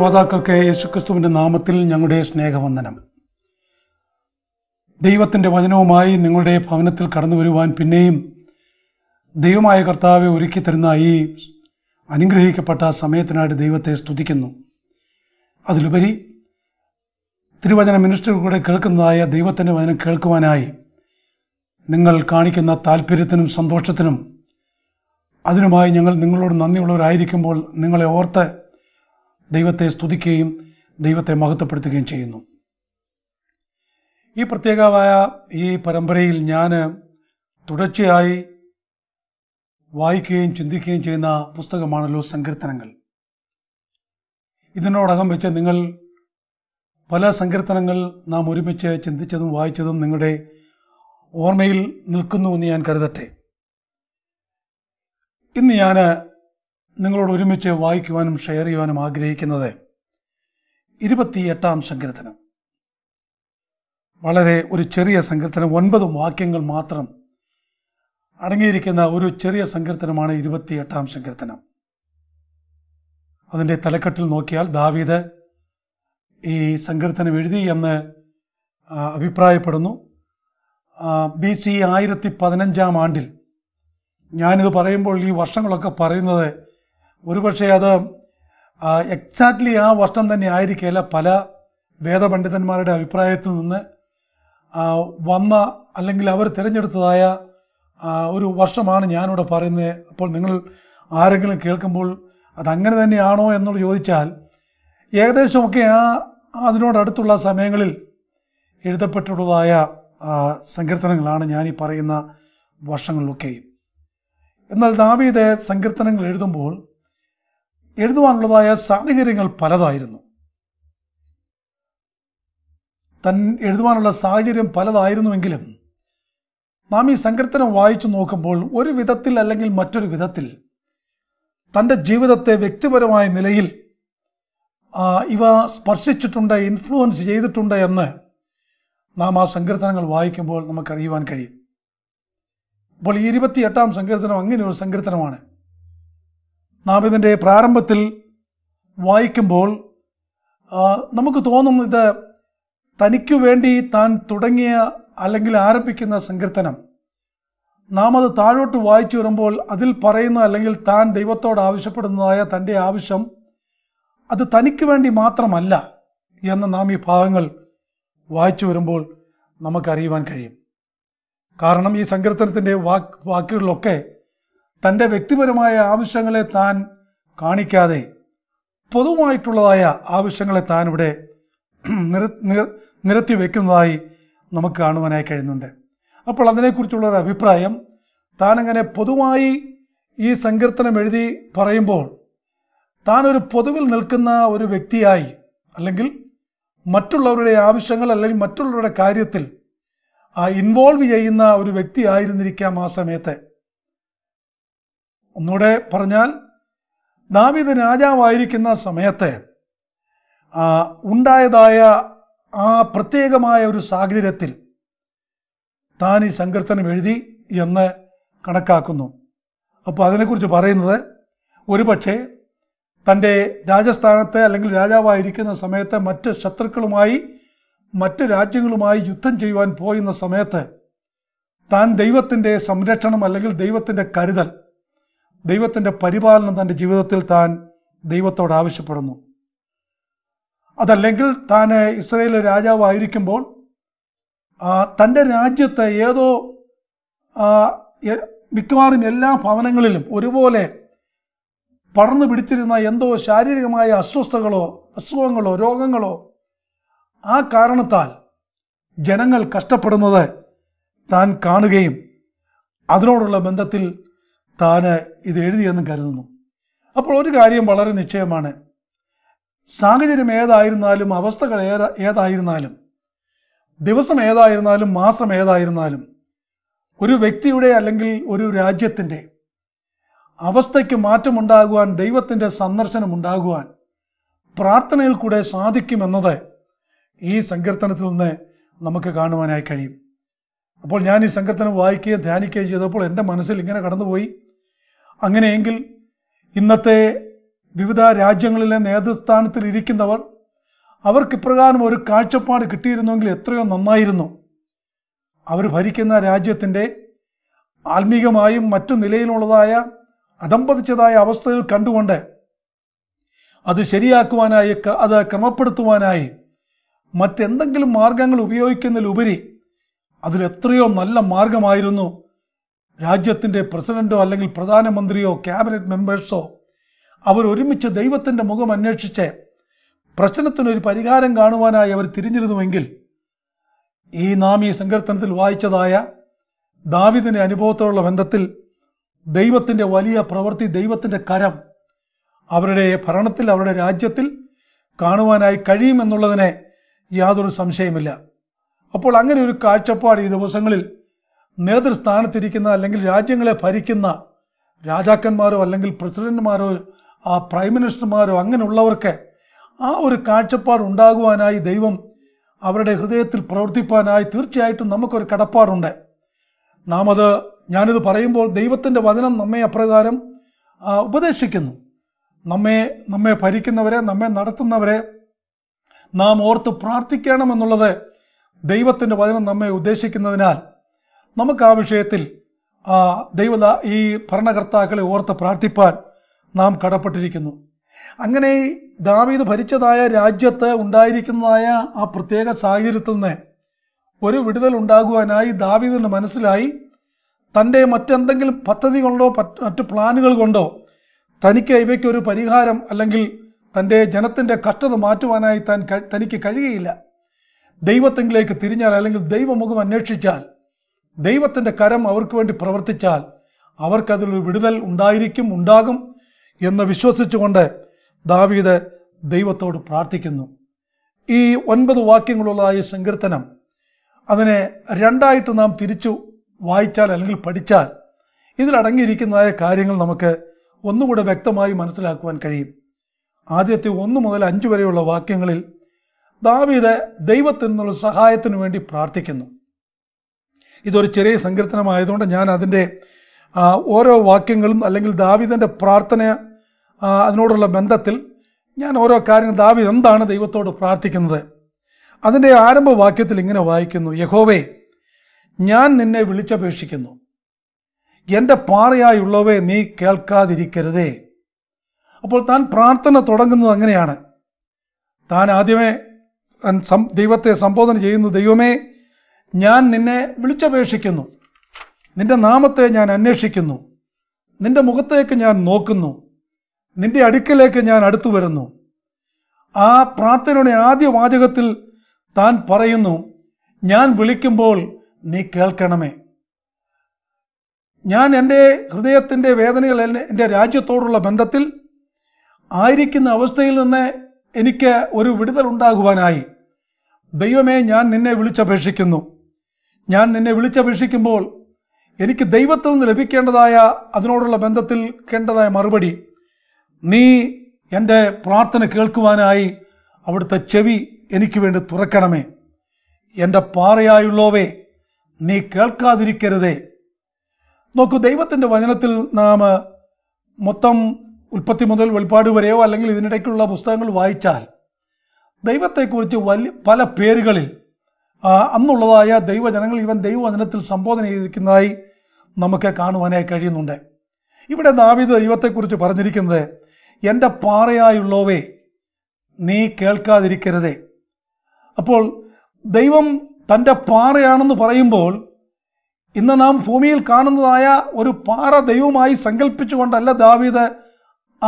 ശ്രോതാക്കൾക്ക് യേശുക്രിസ്തുവിൻ്റെ നാമത്തിൽ ഞങ്ങളുടെ സ്നേഹവന്ദനം ദൈവത്തിൻ്റെ വചനവുമായി നിങ്ങളുടെ ഭവനത്തിൽ കടന്നു വരുവാൻ പിന്നെയും ദൈവമായ കർത്താവെ ഒരുക്കി തരുന്ന ഈ അനുഗ്രഹിക്കപ്പെട്ട സമയത്തിനായിട്ട് ദൈവത്തെ സ്തുതിക്കുന്നു അതിലുപരി തിരുവചന മിനിസ്റ്ററിലൂടെ കേൾക്കുന്നതായ ദൈവത്തിൻ്റെ വചനം കേൾക്കുവാനായി നിങ്ങൾ കാണിക്കുന്ന താല്പര്യത്തിനും സന്തോഷത്തിനും അതിനുമായി ഞങ്ങൾ നിങ്ങളോട് നന്ദിയുള്ളവരായിരിക്കുമ്പോൾ നിങ്ങളെ ഓർത്ത് ദൈവത്തെ സ്തുതിക്കുകയും ദൈവത്തെ മഹത്വപ്പെടുത്തുകയും ചെയ്യുന്നു ഈ പ്രത്യേകമായ ഈ പരമ്പരയിൽ ഞാൻ തുടർച്ചയായി വായിക്കുകയും ചിന്തിക്കുകയും ചെയ്യുന്ന പുസ്തകമാണല്ലോ സങ്കീർത്തനങ്ങൾ ഇതിനോടകം വെച്ച് നിങ്ങൾ പല സങ്കീർത്തനങ്ങൾ നാം ഒരുമിച്ച് ചിന്തിച്ചതും വായിച്ചതും നിങ്ങളുടെ ഓർമ്മയിൽ നിൽക്കുന്നു എന്ന് ഞാൻ കരുതട്ടെ ഇന്ന് ഞാൻ നിങ്ങളോട് ഒരുമിച്ച് വായിക്കുവാനും ഷെയർ ചെയ്യുവാനും ആഗ്രഹിക്കുന്നത് ഇരുപത്തിയെട്ടാം സങ്കീർത്തനം വളരെ ഒരു ചെറിയ സങ്കീർത്തനം ഒൻപത് വാക്യങ്ങൾ മാത്രം അടങ്ങിയിരിക്കുന്ന ഒരു ചെറിയ സങ്കീർത്തനമാണ് ഇരുപത്തിയെട്ടാം സങ്കീർത്തനം അതിൻ്റെ തലക്കെട്ടിൽ നോക്കിയാൽ ദാവീദ് ഈ സങ്കീർത്തനം എഴുതി എന്ന് അഭിപ്രായപ്പെടുന്നു ബി സി ആയിരത്തി പതിനഞ്ചാം ആണ്ടിൽ ഞാനിത് പറയുമ്പോൾ ഈ വർഷങ്ങളൊക്കെ പറയുന്നത് ഒരുപക്ഷെ അത് എക്സാക്ട്ലി ആ വർഷം തന്നെ ആയിരിക്കില്ല പല വേദപണ്ഡിതന്മാരുടെ അഭിപ്രായത്തിൽ നിന്ന് വന്ന അല്ലെങ്കിൽ അവർ തിരഞ്ഞെടുത്തതായ ഒരു വർഷമാണ് ഞാനിവിടെ പറയുന്നത് അപ്പോൾ നിങ്ങൾ ആരെങ്കിലും കേൾക്കുമ്പോൾ അതങ്ങനെ തന്നെയാണോ എന്നോട് ചോദിച്ചാൽ ഏകദേശമൊക്കെ ആ അതിനോടടുത്തുള്ള സമയങ്ങളിൽ എഴുതപ്പെട്ടിട്ടുള്ളതായ സങ്കീർത്തനങ്ങളാണ് ഞാൻ ഈ പറയുന്ന വർഷങ്ങളിലൊക്കെയും എന്നാൽ ദാവീദ് സങ്കീർത്തനങ്ങൾ എഴുതുമ്പോൾ എഴുതുവാനുള്ളതായ സാഹചര്യങ്ങൾ പലതായിരുന്നു തൻ എഴുതുവാനുള്ള സാഹചര്യം പലതായിരുന്നുവെങ്കിലും നാം ഈ സങ്കീർത്തനം വായിച്ചു നോക്കുമ്പോൾ ഒരു വിധത്തിൽ അല്ലെങ്കിൽ മറ്റൊരു വിധത്തിൽ തൻ്റെ ജീവിതത്തെ വ്യക്തിപരമായ നിലയിൽ ഇവ സ്പർശിച്ചിട്ടുണ്ട് ഇൻഫ്ലുവൻസ് ചെയ്തിട്ടുണ്ട് എന്ന് നാം ആ സങ്കീർത്തനങ്ങൾ വായിക്കുമ്പോൾ നമുക്കറിയുവാൻ കഴിയും അപ്പോൾ ഈ ഇരുപത്തിയെട്ടാം സങ്കീർത്തനം അങ്ങനെ ഒരു സങ്കീർത്തനമാണ് നാം ഇതിൻ്റെ പ്രാരംഭത്തിൽ വായിക്കുമ്പോൾ നമുക്ക് തോന്നും ഇത് തനിക്കു വേണ്ടി താൻ തുടങ്ങിയ അല്ലെങ്കിൽ ആരംഭിക്കുന്ന സങ്കീർത്തനം നാം അത് താഴോട്ട് വായിച്ചു വരുമ്പോൾ അതിൽ പറയുന്ന അല്ലെങ്കിൽ താൻ ദൈവത്തോട് ആവശ്യപ്പെടുന്നതായ തൻ്റെ ആവശ്യം അത് തനിക്ക് വേണ്ടി മാത്രമല്ല എന്ന് നാം ഈ ഭാഗങ്ങൾ വായിച്ചു വരുമ്പോൾ നമുക്കറിയുവാൻ കഴിയും കാരണം ഈ സങ്കീർത്തനത്തിൻ്റെ വാക്ക് വാക്കുകളിലൊക്കെ തൻ്റെ വ്യക്തിപരമായ ആവശ്യങ്ങളെ താൻ കാണിക്കാതെ പൊതുവായിട്ടുള്ളതായ ആവശ്യങ്ങളെ താൻ ഇവിടെ നിരത്തി വെക്കുന്നതായി നമുക്ക് കാണുവാനായി കഴിയുന്നുണ്ട് അപ്പോൾ അതിനെക്കുറിച്ചുള്ള ഒരു അഭിപ്രായം താനങ്ങനെ പൊതുവായി ഈ സങ്കീർത്തനം എഴുതി പറയുമ്പോൾ താൻ ഒരു പൊതുവിൽ നിൽക്കുന്ന ഒരു വ്യക്തിയായി അല്ലെങ്കിൽ മറ്റുള്ളവരുടെ ആവശ്യങ്ങൾ അല്ലെങ്കിൽ മറ്റുള്ളവരുടെ കാര്യത്തിൽ ആ ഇൻവോൾവ് ചെയ്യുന്ന ഒരു വ്യക്തി ആയിരുന്നിരിക്കാം ആ സമയത്തെ ഒന്നുകൂടെ പറഞ്ഞാൽ ദാവീദ് രാജാവായിരിക്കുന്ന സമയത്തെ ഉണ്ടായതായ ആ പ്രത്യേകമായ ഒരു സാഹചര്യത്തിൽ താൻ ഈ സങ്കീർത്തനം എഴുതി എന്ന് കണക്കാക്കുന്നു അപ്പോൾ അതിനെക്കുറിച്ച് പറയുന്നത് ഒരുപക്ഷെ തൻ്റെ രാജസ്ഥാനത്തെ അല്ലെങ്കിൽ രാജാവായിരിക്കുന്ന സമയത്തെ മറ്റ് ശത്രുക്കളുമായി മറ്റ് രാജ്യങ്ങളുമായി യുദ്ധം ചെയ്യുവാൻ പോയുന്ന സമയത്ത് താൻ ദൈവത്തിൻ്റെ സംരക്ഷണം അല്ലെങ്കിൽ ദൈവത്തിൻ്റെ കരുതൽ ദൈവത്തിൻ്റെ പരിപാലനം തൻ്റെ ജീവിതത്തിൽ താൻ ദൈവത്തോട് ആവശ്യപ്പെടുന്നു അതല്ലെങ്കിൽ താൻ ഇസ്രയേലിലെ രാജാവായിരിക്കുമ്പോൾ തൻ്റെ രാജ്യത്തെ ഏതോ മിക്കവാറും എല്ലാ ഭവനങ്ങളിലും ഒരുപോലെ പടർന്നു പിടിച്ചിരുന്ന എന്തോ ശാരീരികമായ അസ്വസ്ഥകളോ അസുഖങ്ങളോ രോഗങ്ങളോ ആ കാരണത്താൽ ജനങ്ങൾ കഷ്ടപ്പെടുന്നത് താൻ കാണുകയും അതിനോടുള്ള ബന്ധത്തിൽ താൻ ഇത് എഴുതിയെന്നും കരുതുന്നു അപ്പോൾ ഒരു കാര്യം വളരെ നിശ്ചയമാണ് സാഹചര്യം ഏതായിരുന്നാലും അവസ്ഥകൾ ഏതാ ഏതായിരുന്നാലും ദിവസം ഏതായിരുന്നാലും മാസം ഏതായിരുന്നാലും ഒരു വ്യക്തിയുടെ അല്ലെങ്കിൽ ഒരു രാജ്യത്തിൻ്റെ അവസ്ഥയ്ക്ക് മാറ്റമുണ്ടാകുവാൻ ദൈവത്തിൻ്റെ സന്ദർശനം ഉണ്ടാകുവാൻ പ്രാർത്ഥനയിൽ കൂടെ സാധിക്കുമെന്നത് ഈ സങ്കീർത്തനത്തിൽ നിന്ന് നമുക്ക് കാണുവാനായി കഴിയും അപ്പോൾ ഞാൻ ഈ സങ്കീർത്തനം വായിക്കുകയും ധ്യാനിക്കുകയും ചെയ്തപ്പോൾ എൻ്റെ മനസ്സിൽ ഇങ്ങനെ കടന്നുപോയി അങ്ങനെയെങ്കിൽ ഇന്നത്തെ വിവിധ രാജ്യങ്ങളിലെ നേതൃസ്ഥാനത്തിൽ ഇരിക്കുന്നവർ അവർക്ക് ഇപ്രകാരം ഒരു കാഴ്ചപ്പാട് കിട്ടിയിരുന്നെങ്കിൽ എത്രയോ നന്നായിരുന്നു അവർ ഭരിക്കുന്ന രാജ്യത്തിൻ്റെ ആത്മീകമായും മറ്റു നിലയിലുള്ളതായ അതമ്പതിച്ചതായ അവസ്ഥകൾ കണ്ടുകൊണ്ട് അത് ശരിയാക്കുവാനായി അത് ക്രമപ്പെടുത്തുവാനായി മറ്റെന്തെങ്കിലും മാർഗങ്ങൾ ഉപയോഗിക്കുന്നതിലുപരി അതിലെത്രയോ നല്ല മാർഗമായിരുന്നു രാജ്യത്തിൻ്റെ പ്രസിഡൻറ്റോ അല്ലെങ്കിൽ പ്രധാനമന്ത്രിയോ ക്യാബിനറ്റ് മെമ്പേഴ്സോ അവർ ഒരുമിച്ച് ദൈവത്തിൻ്റെ മുഖം അന്വേഷിച്ച് പ്രശ്നത്തിനൊരു പരിഹാരം കാണുവാനായി അവർ തിരിഞ്ഞിരുന്നുവെങ്കിൽ ഈ നാം ഈ സങ്കീർത്തനത്തിൽ വായിച്ചതായ ദാവിദിൻ്റെ അനുഭവത്തോടുള്ള ബന്ധത്തിൽ ദൈവത്തിൻ്റെ വലിയ പ്രവൃത്തി ദൈവത്തിൻ്റെ കരം അവരുടെ ഭരണത്തിൽ അവരുടെ രാജ്യത്തിൽ കാണുവാനായി കഴിയുമെന്നുള്ളതിനെ യാതൊരു സംശയമില്ല അപ്പോൾ അങ്ങനെ ഒരു കാഴ്ചപ്പാട് ഈ ദിവസങ്ങളിൽ നേതൃസ്ഥാനത്തിരിക്കുന്ന അല്ലെങ്കിൽ രാജ്യങ്ങളെ ഭരിക്കുന്ന രാജാക്കന്മാരോ അല്ലെങ്കിൽ പ്രസിഡന്റുമാരോ ആ പ്രൈം മിനിസ്റ്റർമാരോ അങ്ങനെയുള്ളവർക്ക് ആ ഒരു കാഴ്ചപ്പാട് ഉണ്ടാകുവാനായി ദൈവം അവരുടെ ഹൃദയത്തിൽ പ്രവർത്തിപ്പാനായി തീർച്ചയായിട്ടും നമുക്കൊരു കടപ്പാടുണ്ട് നാം അത് ഞാനിത് പറയുമ്പോൾ ദൈവത്തിൻ്റെ വചനം നമ്മെ അപ്രകാരം ഉപദേശിക്കുന്നു നമ്മെ നമ്മെ ഭരിക്കുന്നവരെ നമ്മെ നടത്തുന്നവരെ നാം ഓർത്ത് പ്രാർത്ഥിക്കണമെന്നുള്ളത് ദൈവത്തിൻ്റെ വചനം നമ്മെ ഉദ്ദേശിക്കുന്നതിനാൽ നമുക്ക് ആ വിഷയത്തിൽ ദൈവത ഈ ഭരണകർത്താക്കളെ ഓർത്ത് പ്രാർത്ഥിപ്പാൻ നാം കടപ്പെട്ടിരിക്കുന്നു അങ്ങനെ ദാവീദ് ഭരിച്ചതായ രാജ്യത്ത് ഉണ്ടായിരിക്കുന്നതായ ആ പ്രത്യേക സാഹചര്യത്തിൽ നിന്ന് ഒരു വിടുതൽ ഉണ്ടാകുവാനായി ദാവീദിന് മനസ്സിലായി തൻ്റെ മറ്റെന്തെങ്കിലും പദ്ധതികൊണ്ടോ മറ്റ് പ്ലാനുകൾ കൊണ്ടോ തനിക്ക് ഇവയ്ക്കൊരു പരിഹാരം അല്ലെങ്കിൽ തൻ്റെ ജനത്തിൻ്റെ കഷ്ടത മാറ്റുവാനായി താൻ തനിക്ക് കഴിയുകയില്ല ദൈവത്തെങ്കിലേക്ക് തിരിഞ്ഞാൽ അല്ലെങ്കിൽ ദൈവമുഖം അന്വേഷിച്ചാൽ ദൈവത്തിൻ്റെ കരം അവർക്ക് വേണ്ടി പ്രവർത്തിച്ചാൽ അവർക്കതിലൊരു വിടുതൽ ഉണ്ടായിരിക്കും ഉണ്ടാകും എന്ന് വിശ്വസിച്ചുകൊണ്ട് ദാവീദ് ദൈവത്തോട് പ്രാർത്ഥിക്കുന്നു ഈ ഒൻപത് വാക്യങ്ങളുള്ളതായ സങ്കീർത്തനം അതിനെ രണ്ടായിട്ട് നാം തിരിച്ചു വായിച്ചാൽ അല്ലെങ്കിൽ പഠിച്ചാൽ ഇതിലടങ്ങിയിരിക്കുന്നതായ കാര്യങ്ങൾ നമുക്ക് ഒന്നുകൂടെ വ്യക്തമായി മനസ്സിലാക്കുവാൻ കഴിയും ആദ്യത്തെ ഒന്ന് മുതൽ അഞ്ച് വരെയുള്ള വാക്യങ്ങളിൽ ദാവീദ് ദൈവത്തിൽ നിന്നുള്ള സഹായത്തിനു വേണ്ടി പ്രാർത്ഥിക്കുന്നു ഇതൊരു ചെറിയ സങ്കീർത്തനമായതുകൊണ്ട് ഞാൻ അതിൻ്റെ ഓരോ വാക്യങ്ങളും അല്ലെങ്കിൽ ദാവിദൻ്റെ പ്രാർത്ഥന അതിനോടുള്ള ബന്ധത്തിൽ ഞാൻ ഓരോ കാര്യങ്ങൾ ദാവിദ് എന്താണ് ദൈവത്തോട് പ്രാർത്ഥിക്കുന്നത് അതിൻ്റെ ആരംഭവാക്യത്തിൽ വാക്യത്തിൽ ഇങ്ങനെ വായിക്കുന്നു യഹോവേ ഞാൻ നിന്നെ വിളിച്ചപേക്ഷിക്കുന്നു എൻ്റെ പാറയായുള്ളവേ നീ കേൾക്കാതിരിക്കരുതേ അപ്പോൾ താൻ പ്രാർത്ഥന തുടങ്ങുന്നത് അങ്ങനെയാണ് താൻ ആദ്യമേ ദൈവത്തെ സംബോധന ചെയ്യുന്നു ദൈവമേ ഞാൻ നിന്നെ വിളിച്ചപേക്ഷിക്കുന്നു നിന്റെ നാമത്തെ ഞാൻ അന്വേഷിക്കുന്നു നിന്റെ മുഖത്തേക്ക് ഞാൻ നോക്കുന്നു നിന്റെ അടുക്കലേക്ക് ഞാൻ അടുത്തു വരുന്നു ആ പ്രാർത്ഥനയുടെ ആദ്യ വാചകത്തിൽ താൻ പറയുന്നു ഞാൻ വിളിക്കുമ്പോൾ നീ കേൾക്കണമേ ഞാൻ എൻ്റെ ഹൃദയത്തിൻ്റെ വേദനകൾ എൻ്റെ രാജ്യത്തോടുള്ള ബന്ധത്തിൽ ആയിരിക്കുന്ന അവസ്ഥയിൽ നിന്ന് എനിക്ക് ഒരു വിടുതൽ ഉണ്ടാകുവാനായി ദൈവമേ ഞാൻ നിന്നെ വിളിച്ചപേക്ഷിക്കുന്നു ഞാൻ നിന്നെ വിളിച്ചപേക്ഷിക്കുമ്പോൾ എനിക്ക് ദൈവത്തിൽ നിന്ന് ലഭിക്കേണ്ടതായ അതിനോടുള്ള ബന്ധത്തിൽ കേണ്ടതായ മറുപടി നീ എൻ്റെ പ്രാർത്ഥന കേൾക്കുവാനായി അവിടുത്തെ ചെവി എനിക്ക് വേണ്ടി തുറക്കണമേ എൻ്റെ പാറയായുള്ളവേ നീ കേൾക്കാതിരിക്കരുതേ നോക്കൂ ദൈവത്തിൻ്റെ വചനത്തിൽ നാം മൊത്തം ഉൽപ്പത്തി മുതൽ വെളിപ്പാട് വരെയോ അല്ലെങ്കിൽ ഇതിനിടയ്ക്കുള്ള പുസ്തകങ്ങൾ വായിച്ചാൽ ദൈവത്തെക്കുറിച്ച് വലിയ പല പേരുകളിൽ അന്നുള്ളതായ ദൈവജനങ്ങൾ ഇവൻ ദൈവവചനത്തിൽ സംബോധന ചെയ്തിരിക്കുന്നതായി നമുക്ക് കാണുവാനായി കഴിയുന്നുണ്ട് ഇവിടെ ദാവിദ് ദൈവത്തെക്കുറിച്ച് പറഞ്ഞിരിക്കുന്നത് എൻ്റെ പാറയായുള്ളവേ നീ കേൾക്കാതിരിക്കരുതേ അപ്പോൾ ദൈവം തൻ്റെ പാറയാണെന്ന് പറയുമ്പോൾ ഇന്ന് നാം ഭൂമിയിൽ കാണുന്നതായ ഒരു പാറ ദൈവമായി സങ്കല്പിച്ചുകൊണ്ടല്ല ദാവീദ്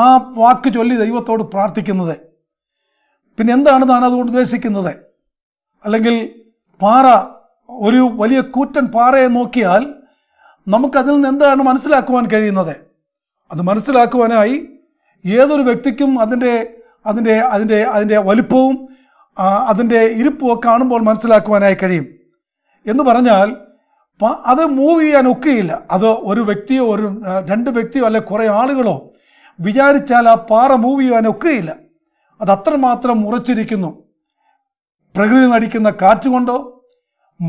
ആ വാക്ക് ചൊല്ലി ദൈവത്തോട് പ്രാർത്ഥിക്കുന്നത് പിന്നെ എന്താണ് താൻ അതുകൊണ്ട് ഉദ്ദേശിക്കുന്നത് അല്ലെങ്കിൽ പാറ ഒരു വലിയ കൂറ്റൻ പാറയെ നോക്കിയാൽ നമുക്കതിൽ നിന്ന് എന്താണ് മനസ്സിലാക്കുവാൻ കഴിയുന്നത് അത് മനസ്സിലാക്കുവാനായി ഏതൊരു വ്യക്തിക്കും അതിൻ്റെ അതിൻ്റെ അതിൻ്റെ അതിൻ്റെ വലിപ്പവും അതിൻ്റെ ഇരിപ്പും കാണുമ്പോൾ മനസ്സിലാക്കുവാനായി കഴിയും എന്ന് പറഞ്ഞാൽ അത് മൂവ് ചെയ്യാൻ ഒക്കുകയില്ല അത് ഒരു വ്യക്തിയോ ഒരു രണ്ട് വ്യക്തിയോ അല്ലെ കുറേ ആളുകളോ വിചാരിച്ചാൽ ആ പാറ മൂവ് ചെയ്യാൻ ഒക്കുകയില്ല അത് അത്രമാത്രം ഉറച്ചിരിക്കുന്നു പ്രകൃതി നടിക്കുന്ന കാറ്റുകൊണ്ടോ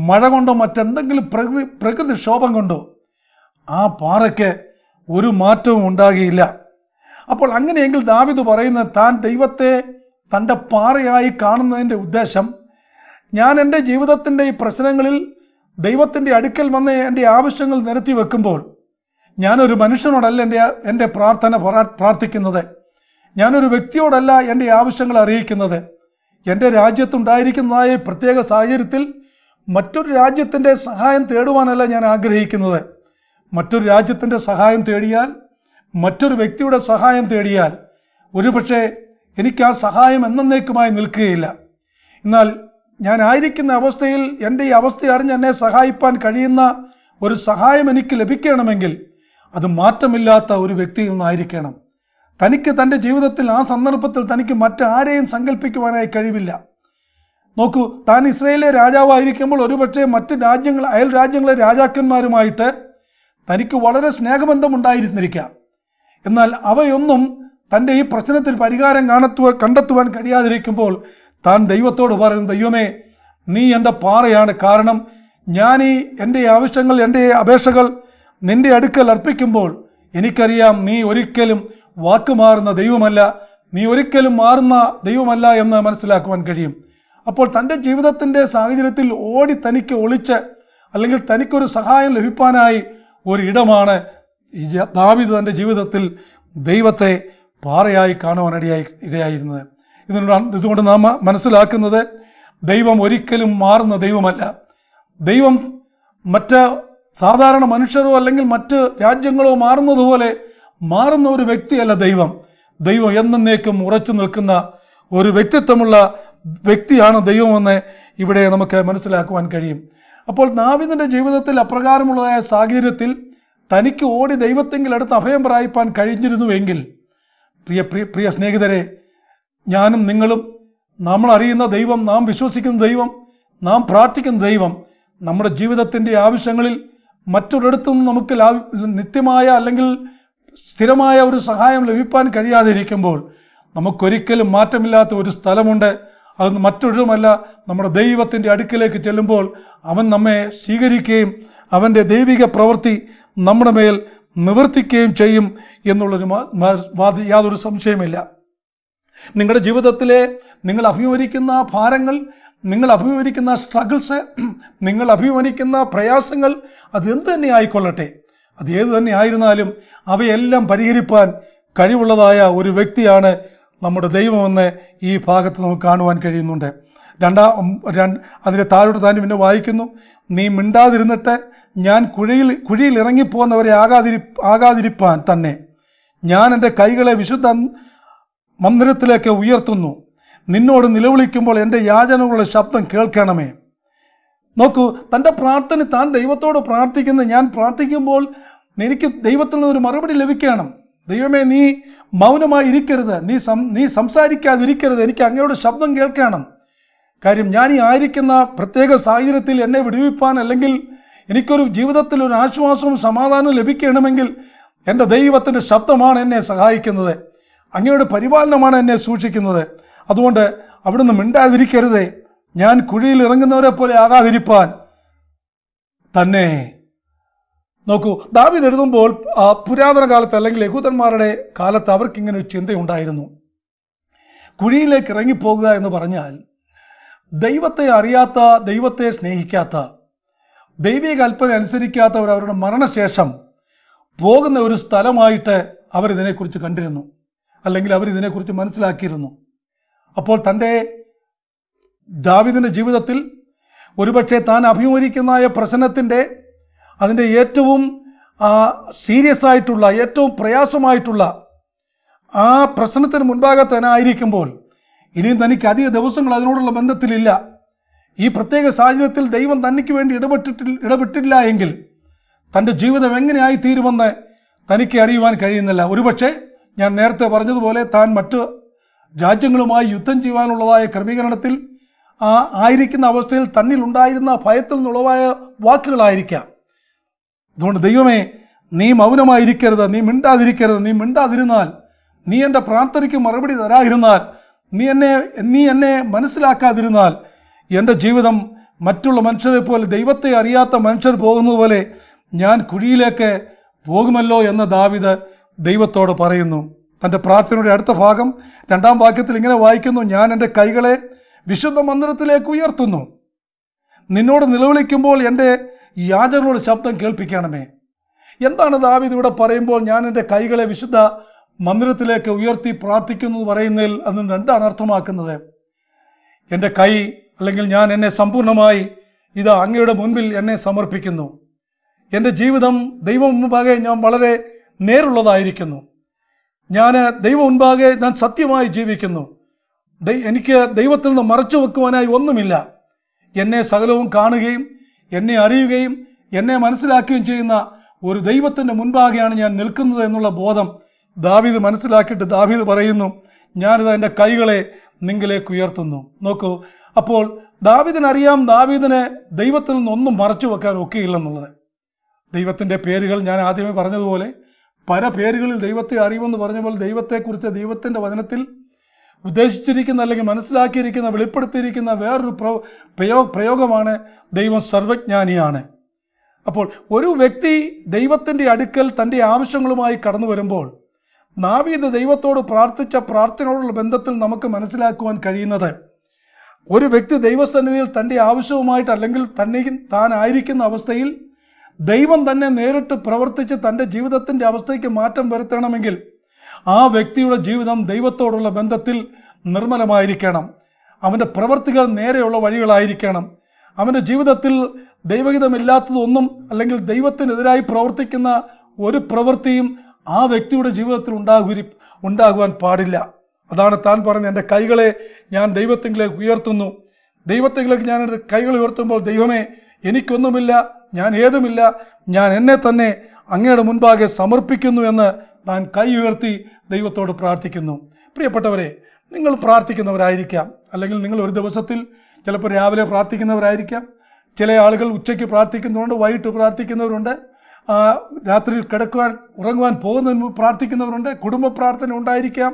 മഴ കൊണ്ടോ മറ്റെന്തെങ്കിലും പ്രകൃതി പ്രകൃതിക്ഷോഭം കൊണ്ടോ ആ പാറയ്ക്ക് ഒരു മാറ്റവും ഉണ്ടാകിയില്ല അപ്പോൾ അങ്ങനെയെങ്കിൽ ദാവിദ് പറയുന്ന താൻ ദൈവത്തെ തൻ്റെ പാറയായി കാണുന്നതിൻ്റെ ഉദ്ദേശം ഞാൻ എൻ്റെ ജീവിതത്തിൻ്റെ ഈ പ്രശ്നങ്ങളിൽ ദൈവത്തിൻ്റെ അടുക്കൽ വന്ന് എൻ്റെ ആവശ്യങ്ങൾ നിരത്തി വെക്കുമ്പോൾ ഞാനൊരു മനുഷ്യനോടല്ല എൻ്റെ എൻ്റെ പ്രാർത്ഥന പ്രാർത്ഥിക്കുന്നത് ഞാനൊരു വ്യക്തിയോടല്ല എൻ്റെ ആവശ്യങ്ങൾ അറിയിക്കുന്നത് എൻ്റെ രാജ്യത്തുണ്ടായിരിക്കുന്നതായ പ്രത്യേക സാഹചര്യത്തിൽ മറ്റൊരു രാജ്യത്തിൻ്റെ സഹായം തേടുവാനല്ല ഞാൻ ആഗ്രഹിക്കുന്നത് മറ്റൊരു രാജ്യത്തിൻ്റെ സഹായം തേടിയാൽ മറ്റൊരു വ്യക്തിയുടെ സഹായം തേടിയാൽ ഒരുപക്ഷെ എനിക്ക് ആ സഹായം എന്നേക്കുമായി നിൽക്കുകയില്ല എന്നാൽ ഞാൻ ആയിരിക്കുന്ന അവസ്ഥയിൽ എൻ്റെ ഈ അവസ്ഥ അറിഞ്ഞ് എന്നെ സഹായിപ്പാൻ കഴിയുന്ന ഒരു സഹായം എനിക്ക് ലഭിക്കണമെങ്കിൽ അത് മാറ്റമില്ലാത്ത ഒരു വ്യക്തിയിൽ നിന്നായിരിക്കണം തനിക്ക് തൻ്റെ ജീവിതത്തിൽ ആ സന്ദർഭത്തിൽ തനിക്ക് മറ്റാരെയും സങ്കല്പിക്കുവാനായി കഴിവില്ല നോക്കൂ താൻ ഇസ്രയേലിലെ രാജാവായിരിക്കുമ്പോൾ ഒരുപക്ഷെ മറ്റ് രാജ്യങ്ങൾ അയൽ രാജ്യങ്ങളെ രാജാക്കന്മാരുമായിട്ട് തനിക്ക് വളരെ സ്നേഹബന്ധമുണ്ടായിരുന്നിരിക്കാം എന്നാൽ അവയൊന്നും തൻ്റെ ഈ പ്രശ്നത്തിൽ പരിഹാരം കാണത്തു കണ്ടെത്തുവാൻ കഴിയാതിരിക്കുമ്പോൾ താൻ ദൈവത്തോട് പറയുന്നു ദൈവമേ നീ എൻ്റെ പാറയാണ് കാരണം ഞാൻ ഈ എൻ്റെ ആവശ്യങ്ങൾ എൻ്റെ അപേക്ഷകൾ നിൻ്റെ അടുക്കൽ അർപ്പിക്കുമ്പോൾ എനിക്കറിയാം നീ ഒരിക്കലും വാക്കുമാറുന്ന ദൈവമല്ല നീ ഒരിക്കലും മാറുന്ന ദൈവമല്ല എന്ന് മനസ്സിലാക്കുവാൻ കഴിയും അപ്പോൾ തൻ്റെ ജീവിതത്തിൻ്റെ സാഹചര്യത്തിൽ ഓടി തനിക്ക് ഒളിച്ച് അല്ലെങ്കിൽ തനിക്കൊരു സഹായം ലഭിക്കാനായി ഒരിടമാണ് ദാവിദ് തൻ്റെ ജീവിതത്തിൽ ദൈവത്തെ പാറയായി കാണുവാനിടയായി ഇടയായിരുന്നത് ഇതിനോട് ഇതുകൊണ്ട് നാം മനസ്സിലാക്കുന്നത് ദൈവം ഒരിക്കലും മാറുന്ന ദൈവമല്ല ദൈവം മറ്റ് സാധാരണ മനുഷ്യരോ അല്ലെങ്കിൽ മറ്റ് രാജ്യങ്ങളോ മാറുന്നതുപോലെ മാറുന്ന ഒരു വ്യക്തിയല്ല ദൈവം ദൈവം എന്നേക്കും ഉറച്ചു നിൽക്കുന്ന ഒരു വ്യക്തിത്വമുള്ള വ്യക്തിയാണ് ദൈവമെന്ന് ഇവിടെ നമുക്ക് മനസ്സിലാക്കുവാൻ കഴിയും അപ്പോൾ നാവിദിൻ്റെ ജീവിതത്തിൽ അപ്രകാരമുള്ളതായ സാഹചര്യത്തിൽ തനിക്ക് ഓടി ദൈവത്തെങ്കിൽ അടുത്ത് അഭയം പ്രായിപ്പാൻ കഴിഞ്ഞിരുന്നുവെങ്കിൽ പ്രിയ പ്രിയ പ്രിയ സ്നേഹിതരെ ഞാനും നിങ്ങളും നമ്മൾ അറിയുന്ന ദൈവം നാം വിശ്വസിക്കുന്ന ദൈവം നാം പ്രാർത്ഥിക്കുന്ന ദൈവം നമ്മുടെ ജീവിതത്തിൻ്റെ ആവശ്യങ്ങളിൽ മറ്റൊരിടത്തും നമുക്ക് ലാഭ നിത്യമായ അല്ലെങ്കിൽ സ്ഥിരമായ ഒരു സഹായം ലഭിക്കാൻ കഴിയാതിരിക്കുമ്പോൾ നമുക്കൊരിക്കലും മാറ്റമില്ലാത്ത ഒരു സ്ഥലമുണ്ട് അത് മറ്റൊരുമല്ല നമ്മുടെ ദൈവത്തിൻ്റെ അടുക്കിലേക്ക് ചെല്ലുമ്പോൾ അവൻ നമ്മെ സ്വീകരിക്കുകയും അവൻ്റെ ദൈവിക പ്രവൃത്തി നമ്മുടെ മേൽ നിവർത്തിക്കുകയും ചെയ്യും എന്നുള്ളൊരു യാതൊരു സംശയമില്ല നിങ്ങളുടെ ജീവിതത്തിലെ നിങ്ങൾ അഭിമുഖിക്കുന്ന ഭാരങ്ങൾ നിങ്ങൾ അഭിമുഖിക്കുന്ന സ്ട്രഗിൾസ് നിങ്ങൾ അഭിമുഖിക്കുന്ന പ്രയാസങ്ങൾ അത് എന്ത് തന്നെ ആയിക്കൊള്ളട്ടെ അത് ഏതു തന്നെ ആയിരുന്നാലും അവയെല്ലാം പരിഹരിപ്പാൻ കഴിവുള്ളതായ ഒരു വ്യക്തിയാണ് നമ്മുടെ ദൈവമെന്ന് ഈ ഭാഗത്ത് നമുക്ക് കാണുവാൻ കഴിയുന്നുണ്ട് രണ്ടാം അതിൻ്റെ താഴോട്ട് താൻ പിന്നെ വായിക്കുന്നു നീ മിണ്ടാതിരുന്നിട്ട് ഞാൻ കുഴിയിൽ കുഴിയിൽ ഇറങ്ങിപ്പോകുന്നവരെ ആകാതിരി ആകാതിരിപ്പാൻ തന്നെ ഞാൻ എൻ്റെ കൈകളെ വിശുദ്ധ മന്ദിരത്തിലേക്ക് ഉയർത്തുന്നു നിന്നോട് നിലവിളിക്കുമ്പോൾ എൻ്റെ യാചനകളുടെ ശബ്ദം കേൾക്കണമേ നോക്കൂ തൻ്റെ പ്രാർത്ഥന താൻ ദൈവത്തോട് പ്രാർത്ഥിക്കുന്നത് ഞാൻ പ്രാർത്ഥിക്കുമ്പോൾ എനിക്ക് ദൈവത്തിൽ നിന്നൊരു മറുപടി ലഭിക്കണം ദൈവമേ നീ മൗനമായി ഇരിക്കരുത് നീ സം നീ സംസാരിക്കാതിരിക്കരുത് എനിക്ക് അങ്ങയുടെ ശബ്ദം കേൾക്കണം കാര്യം ഞാൻ ഈ ആയിരിക്കുന്ന പ്രത്യേക സാഹചര്യത്തിൽ എന്നെ വിടുവിപ്പാൻ അല്ലെങ്കിൽ എനിക്കൊരു ജീവിതത്തിൽ ഒരു ആശ്വാസവും സമാധാനവും ലഭിക്കണമെങ്കിൽ എൻ്റെ ദൈവത്തിൻ്റെ ശബ്ദമാണ് എന്നെ സഹായിക്കുന്നത് അങ്ങയുടെ പരിപാലനമാണ് എന്നെ സൂക്ഷിക്കുന്നത് അതുകൊണ്ട് അവിടുന്ന് മിണ്ടാതിരിക്കരുതേ ഞാൻ കുഴിയിൽ ഇറങ്ങുന്നവരെ പോലെ ആകാതിരിപ്പാൻ തന്നെ നോക്കൂ ദാവീദ് എഴുതുമ്പോൾ പുരാതന കാലത്ത് അല്ലെങ്കിൽ യഹൂദന്മാരുടെ കാലത്ത് ഇങ്ങനെ ഒരു ചിന്തയുണ്ടായിരുന്നു കുഴിയിലേക്ക് ഇറങ്ങിപ്പോകുക എന്ന് പറഞ്ഞാൽ ദൈവത്തെ അറിയാത്ത ദൈവത്തെ സ്നേഹിക്കാത്ത ദൈവിക കൽപ്പന അനുസരിക്കാത്തവർ അവരുടെ മരണശേഷം പോകുന്ന ഒരു സ്ഥലമായിട്ട് അവരിതിനെക്കുറിച്ച് കണ്ടിരുന്നു അല്ലെങ്കിൽ അവരിതിനെക്കുറിച്ച് മനസ്സിലാക്കിയിരുന്നു അപ്പോൾ തൻ്റെ ദാവിദിൻ്റെ ജീവിതത്തിൽ ഒരുപക്ഷെ താൻ അഭിമുഖീകരിക്കുന്ന പ്രശ്നത്തിൻ്റെ അതിൻ്റെ ഏറ്റവും സീരിയസ് ആയിട്ടുള്ള ഏറ്റവും പ്രയാസമായിട്ടുള്ള ആ പ്രശ്നത്തിന് മുൻപാകെ തന്നെ ആയിരിക്കുമ്പോൾ ഇനിയും തനിക്ക് അധിക ദിവസങ്ങൾ അതിനോടുള്ള ബന്ധത്തിലില്ല ഈ പ്രത്യേക സാഹചര്യത്തിൽ ദൈവം തനിക്ക് വേണ്ടി ഇടപെട്ടിട്ട് ഇടപെട്ടില്ല എങ്കിൽ തൻ്റെ ജീവിതം എങ്ങനെയായി തീരുമെന്ന് തനിക്ക് അറിയുവാൻ കഴിയുന്നില്ല ഒരുപക്ഷെ ഞാൻ നേരത്തെ പറഞ്ഞതുപോലെ താൻ മറ്റ് രാജ്യങ്ങളുമായി യുദ്ധം ചെയ്യുവാനുള്ളതായ ക്രമീകരണത്തിൽ ആയിരിക്കുന്ന അവസ്ഥയിൽ തന്നിലുണ്ടായിരുന്ന ഭയത്തിൽ നിന്നുള്ളതായ വാക്കുകളായിരിക്കാം അതുകൊണ്ട് ദൈവമേ നീ മൗനമായിരിക്കരുത് നീ മിണ്ടാതിരിക്കരുത് നീ മിണ്ടാതിരുന്നാൽ നീ എൻ്റെ പ്രാർത്ഥനയ്ക്ക് മറുപടി തരാതിരുന്നാൽ നീ എന്നെ നീ എന്നെ മനസ്സിലാക്കാതിരുന്നാൽ എൻ്റെ ജീവിതം മറ്റുള്ള മനുഷ്യരെ പോലെ ദൈവത്തെ അറിയാത്ത മനുഷ്യർ പോകുന്നത് പോലെ ഞാൻ കുഴിയിലേക്ക് പോകുമല്ലോ എന്ന ദാവിദ് ദൈവത്തോട് പറയുന്നു തൻ്റെ പ്രാർത്ഥനയുടെ അടുത്ത ഭാഗം രണ്ടാം വാക്യത്തിൽ ഇങ്ങനെ വായിക്കുന്നു ഞാൻ എൻ്റെ കൈകളെ വിശുദ്ധ മന്ദിരത്തിലേക്ക് ഉയർത്തുന്നു നിന്നോട് നിലവിളിക്കുമ്പോൾ എൻ്റെ യാചകനോട് ശബ്ദം കേൾപ്പിക്കണമേ എന്താണ് ദാവിദ് ഇവിടെ പറയുമ്പോൾ ഞാൻ എൻ്റെ കൈകളെ വിശുദ്ധ മന്ദിരത്തിലേക്ക് ഉയർത്തി പ്രാർത്ഥിക്കുന്നു പറയുന്നതിൽ അതിന് രണ്ടാണ് അർത്ഥമാക്കുന്നത് എൻ്റെ കൈ അല്ലെങ്കിൽ ഞാൻ എന്നെ സമ്പൂർണ്ണമായി ഇത് അങ്ങയുടെ മുൻപിൽ എന്നെ സമർപ്പിക്കുന്നു എൻ്റെ ജീവിതം ദൈവം മുമ്പാകെ ഞാൻ വളരെ നേരുള്ളതായിരിക്കുന്നു ഞാൻ ദൈവം മുൻപാകെ ഞാൻ സത്യമായി ജീവിക്കുന്നു എനിക്ക് ദൈവത്തിൽ നിന്ന് മറച്ചു വെക്കുവാനായി ഒന്നുമില്ല എന്നെ സകലവും കാണുകയും എന്നെ അറിയുകയും എന്നെ മനസ്സിലാക്കുകയും ചെയ്യുന്ന ഒരു ദൈവത്തിൻ്റെ മുൻപാകെയാണ് ഞാൻ നിൽക്കുന്നത് എന്നുള്ള ബോധം ദാവീദ് മനസ്സിലാക്കിയിട്ട് ദാവീദ് പറയുന്നു ഞാനിത് എൻ്റെ കൈകളെ നിങ്കിലേക്ക് ഉയർത്തുന്നു നോക്കൂ അപ്പോൾ ദാവീദിനറിയാം ദാവീദിനെ ദൈവത്തിൽ നിന്നൊന്നും മറച്ചു വെക്കാൻ ഒക്കെയില്ലെന്നുള്ളത് ദൈവത്തിൻ്റെ പേരുകൾ ഞാൻ ആദ്യമേ പറഞ്ഞതുപോലെ പല പേരുകളിൽ ദൈവത്തെ അറിയുമെന്ന് പറഞ്ഞപ്പോൾ ദൈവത്തെക്കുറിച്ച് ദൈവത്തിൻ്റെ വചനത്തിൽ ഉദ്ദേശിച്ചിരിക്കുന്ന അല്ലെങ്കിൽ മനസ്സിലാക്കിയിരിക്കുന്ന വെളിപ്പെടുത്തിയിരിക്കുന്ന വേറൊരു പ്രയോ പ്രയോഗമാണ് ദൈവം സർവജ്ഞാനിയാണ് അപ്പോൾ ഒരു വ്യക്തി ദൈവത്തിൻ്റെ അടുക്കൽ തൻ്റെ ആവശ്യങ്ങളുമായി കടന്നു വരുമ്പോൾ നാവീത് ദൈവത്തോട് പ്രാർത്ഥിച്ച പ്രാർത്ഥനയോടുള്ള ബന്ധത്തിൽ നമുക്ക് മനസ്സിലാക്കുവാൻ കഴിയുന്നത് ഒരു വ്യക്തി ദൈവസന്നിധിയിൽ തൻ്റെ ആവശ്യവുമായിട്ട് അല്ലെങ്കിൽ തന്നെ താനായിരിക്കുന്ന അവസ്ഥയിൽ ദൈവം തന്നെ നേരിട്ട് പ്രവർത്തിച്ച് തൻ്റെ ജീവിതത്തിൻ്റെ അവസ്ഥയ്ക്ക് മാറ്റം വരുത്തണമെങ്കിൽ ആ വ്യക്തിയുടെ ജീവിതം ദൈവത്തോടുള്ള ബന്ധത്തിൽ നിർമ്മലമായിരിക്കണം അവൻ്റെ പ്രവൃത്തികൾ നേരെയുള്ള വഴികളായിരിക്കണം അവൻ്റെ ജീവിതത്തിൽ ദൈവഹിതമില്ലാത്തതൊന്നും അല്ലെങ്കിൽ ദൈവത്തിനെതിരായി പ്രവർത്തിക്കുന്ന ഒരു പ്രവൃത്തിയും ആ വ്യക്തിയുടെ ജീവിതത്തിൽ ഉണ്ടാകുരി ഉണ്ടാകുവാൻ പാടില്ല അതാണ് താൻ പറഞ്ഞത് എൻ്റെ കൈകളെ ഞാൻ ദൈവത്തെങ്കിലേക്ക് ഉയർത്തുന്നു ദൈവത്തെങ്കിലേക്ക് ഞാൻ കൈകൾ ഉയർത്തുമ്പോൾ ദൈവമേ എനിക്കൊന്നുമില്ല ഞാൻ ഏതുമില്ല ഞാൻ എന്നെ തന്നെ അങ്ങയുടെ മുൻപാകെ സമർപ്പിക്കുന്നു എന്ന് താൻ കൈ ഉയർത്തി ദൈവത്തോട് പ്രാർത്ഥിക്കുന്നു പ്രിയപ്പെട്ടവരെ നിങ്ങൾ പ്രാർത്ഥിക്കുന്നവരായിരിക്കാം അല്ലെങ്കിൽ നിങ്ങൾ ഒരു ദിവസത്തിൽ ചിലപ്പോൾ രാവിലെ പ്രാർത്ഥിക്കുന്നവരായിരിക്കാം ചില ആളുകൾ ഉച്ചയ്ക്ക് പ്രാർത്ഥിക്കുന്നവരുണ്ട് വൈകിട്ട് പ്രാർത്ഥിക്കുന്നവരുണ്ട് രാത്രിയിൽ കിടക്കുവാൻ ഉറങ്ങുവാൻ പോകുന്നതിന് മുമ്പ് പ്രാർത്ഥിക്കുന്നവരുണ്ട് കുടുംബ പ്രാർത്ഥന ഉണ്ടായിരിക്കാം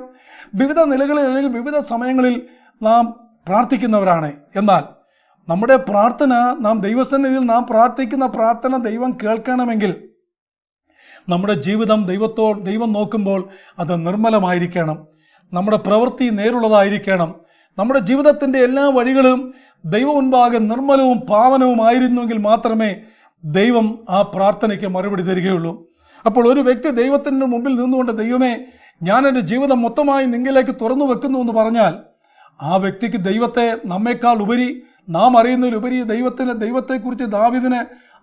വിവിധ നിലകളിൽ അല്ലെങ്കിൽ വിവിധ സമയങ്ങളിൽ നാം പ്രാർത്ഥിക്കുന്നവരാണ് എന്നാൽ നമ്മുടെ പ്രാർത്ഥന നാം ദൈവസന്നിധിയിൽ നാം പ്രാർത്ഥിക്കുന്ന പ്രാർത്ഥന ദൈവം കേൾക്കണമെങ്കിൽ നമ്മുടെ ജീവിതം ദൈവത്തോ ദൈവം നോക്കുമ്പോൾ അത് നിർമ്മലമായിരിക്കണം നമ്മുടെ പ്രവൃത്തി നേരുള്ളതായിരിക്കണം നമ്മുടെ ജീവിതത്തിൻ്റെ എല്ലാ വഴികളും ദൈവ മുൻപാകെ നിർമ്മലവും പാവനവുമായിരുന്നുവെങ്കിൽ മാത്രമേ ദൈവം ആ പ്രാർത്ഥനയ്ക്ക് മറുപടി തരികയുള്ളൂ അപ്പോൾ ഒരു വ്യക്തി ദൈവത്തിൻ്റെ മുമ്പിൽ നിന്നുകൊണ്ട് ദൈവമേ ഞാൻ എൻ്റെ ജീവിതം മൊത്തമായി നിങ്ങളിലേക്ക് തുറന്നു വെക്കുന്നു എന്ന് പറഞ്ഞാൽ ആ വ്യക്തിക്ക് ദൈവത്തെ നമ്മേക്കാൾ ഉപരി നാം അറിയുന്നതിലുപരി ദൈവത്തിന് ദൈവത്തെക്കുറിച്ച് ദാവിദിന്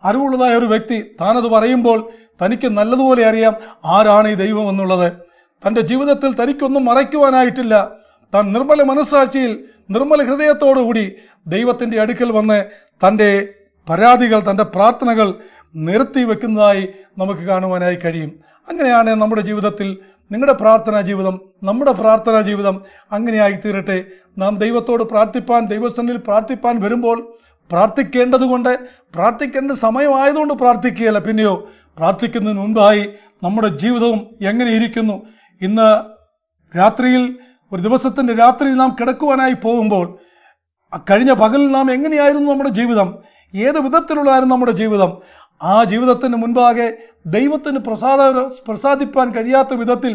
അറിവുള്ളതായ ഒരു വ്യക്തി താനത് പറയുമ്പോൾ തനിക്ക് നല്ലതുപോലെ അറിയാം ആരാണ് ഈ ദൈവം എന്നുള്ളത് തൻ്റെ ജീവിതത്തിൽ തനിക്കൊന്നും മറയ്ക്കുവാനായിട്ടില്ല താൻ നിർമ്മല മനസ്സാക്ഷിയിൽ നിർമ്മല ഹൃദയത്തോടുകൂടി ദൈവത്തിൻ്റെ അടുക്കൽ വന്ന് തൻ്റെ പരാതികൾ തൻ്റെ പ്രാർത്ഥനകൾ നിർത്തി വെക്കുന്നതായി നമുക്ക് കാണുവാനായി കഴിയും അങ്ങനെയാണ് നമ്മുടെ ജീവിതത്തിൽ നിങ്ങളുടെ പ്രാർത്ഥനാ ജീവിതം നമ്മുടെ പ്രാർത്ഥനാ ജീവിതം അങ്ങനെയായി തീരട്ടെ നാം ദൈവത്തോട് പ്രാർത്ഥിപ്പാൻ ദൈവസ്ഥനിൽ പ്രാർത്ഥിപ്പാൻ വരുമ്പോൾ പ്രാർത്ഥിക്കേണ്ടതുകൊണ്ട് പ്രാർത്ഥിക്കേണ്ട സമയമായതുകൊണ്ട് പ്രാർത്ഥിക്കുകയല്ല പിന്നെയോ പ്രാർത്ഥിക്കുന്നതിന് മുൻപായി നമ്മുടെ ജീവിതവും എങ്ങനെ ഇരിക്കുന്നു ഇന്ന് രാത്രിയിൽ ഒരു ദിവസത്തിൻ്റെ രാത്രിയിൽ നാം കിടക്കുവാനായി പോകുമ്പോൾ കഴിഞ്ഞ പകലിൽ നാം എങ്ങനെയായിരുന്നു നമ്മുടെ ജീവിതം ഏത് വിധത്തിലുള്ളതായിരുന്നു നമ്മുടെ ജീവിതം ആ ജീവിതത്തിന് മുൻപാകെ ദൈവത്തിന് പ്രസാദ പ്രസാദിപ്പാൻ കഴിയാത്ത വിധത്തിൽ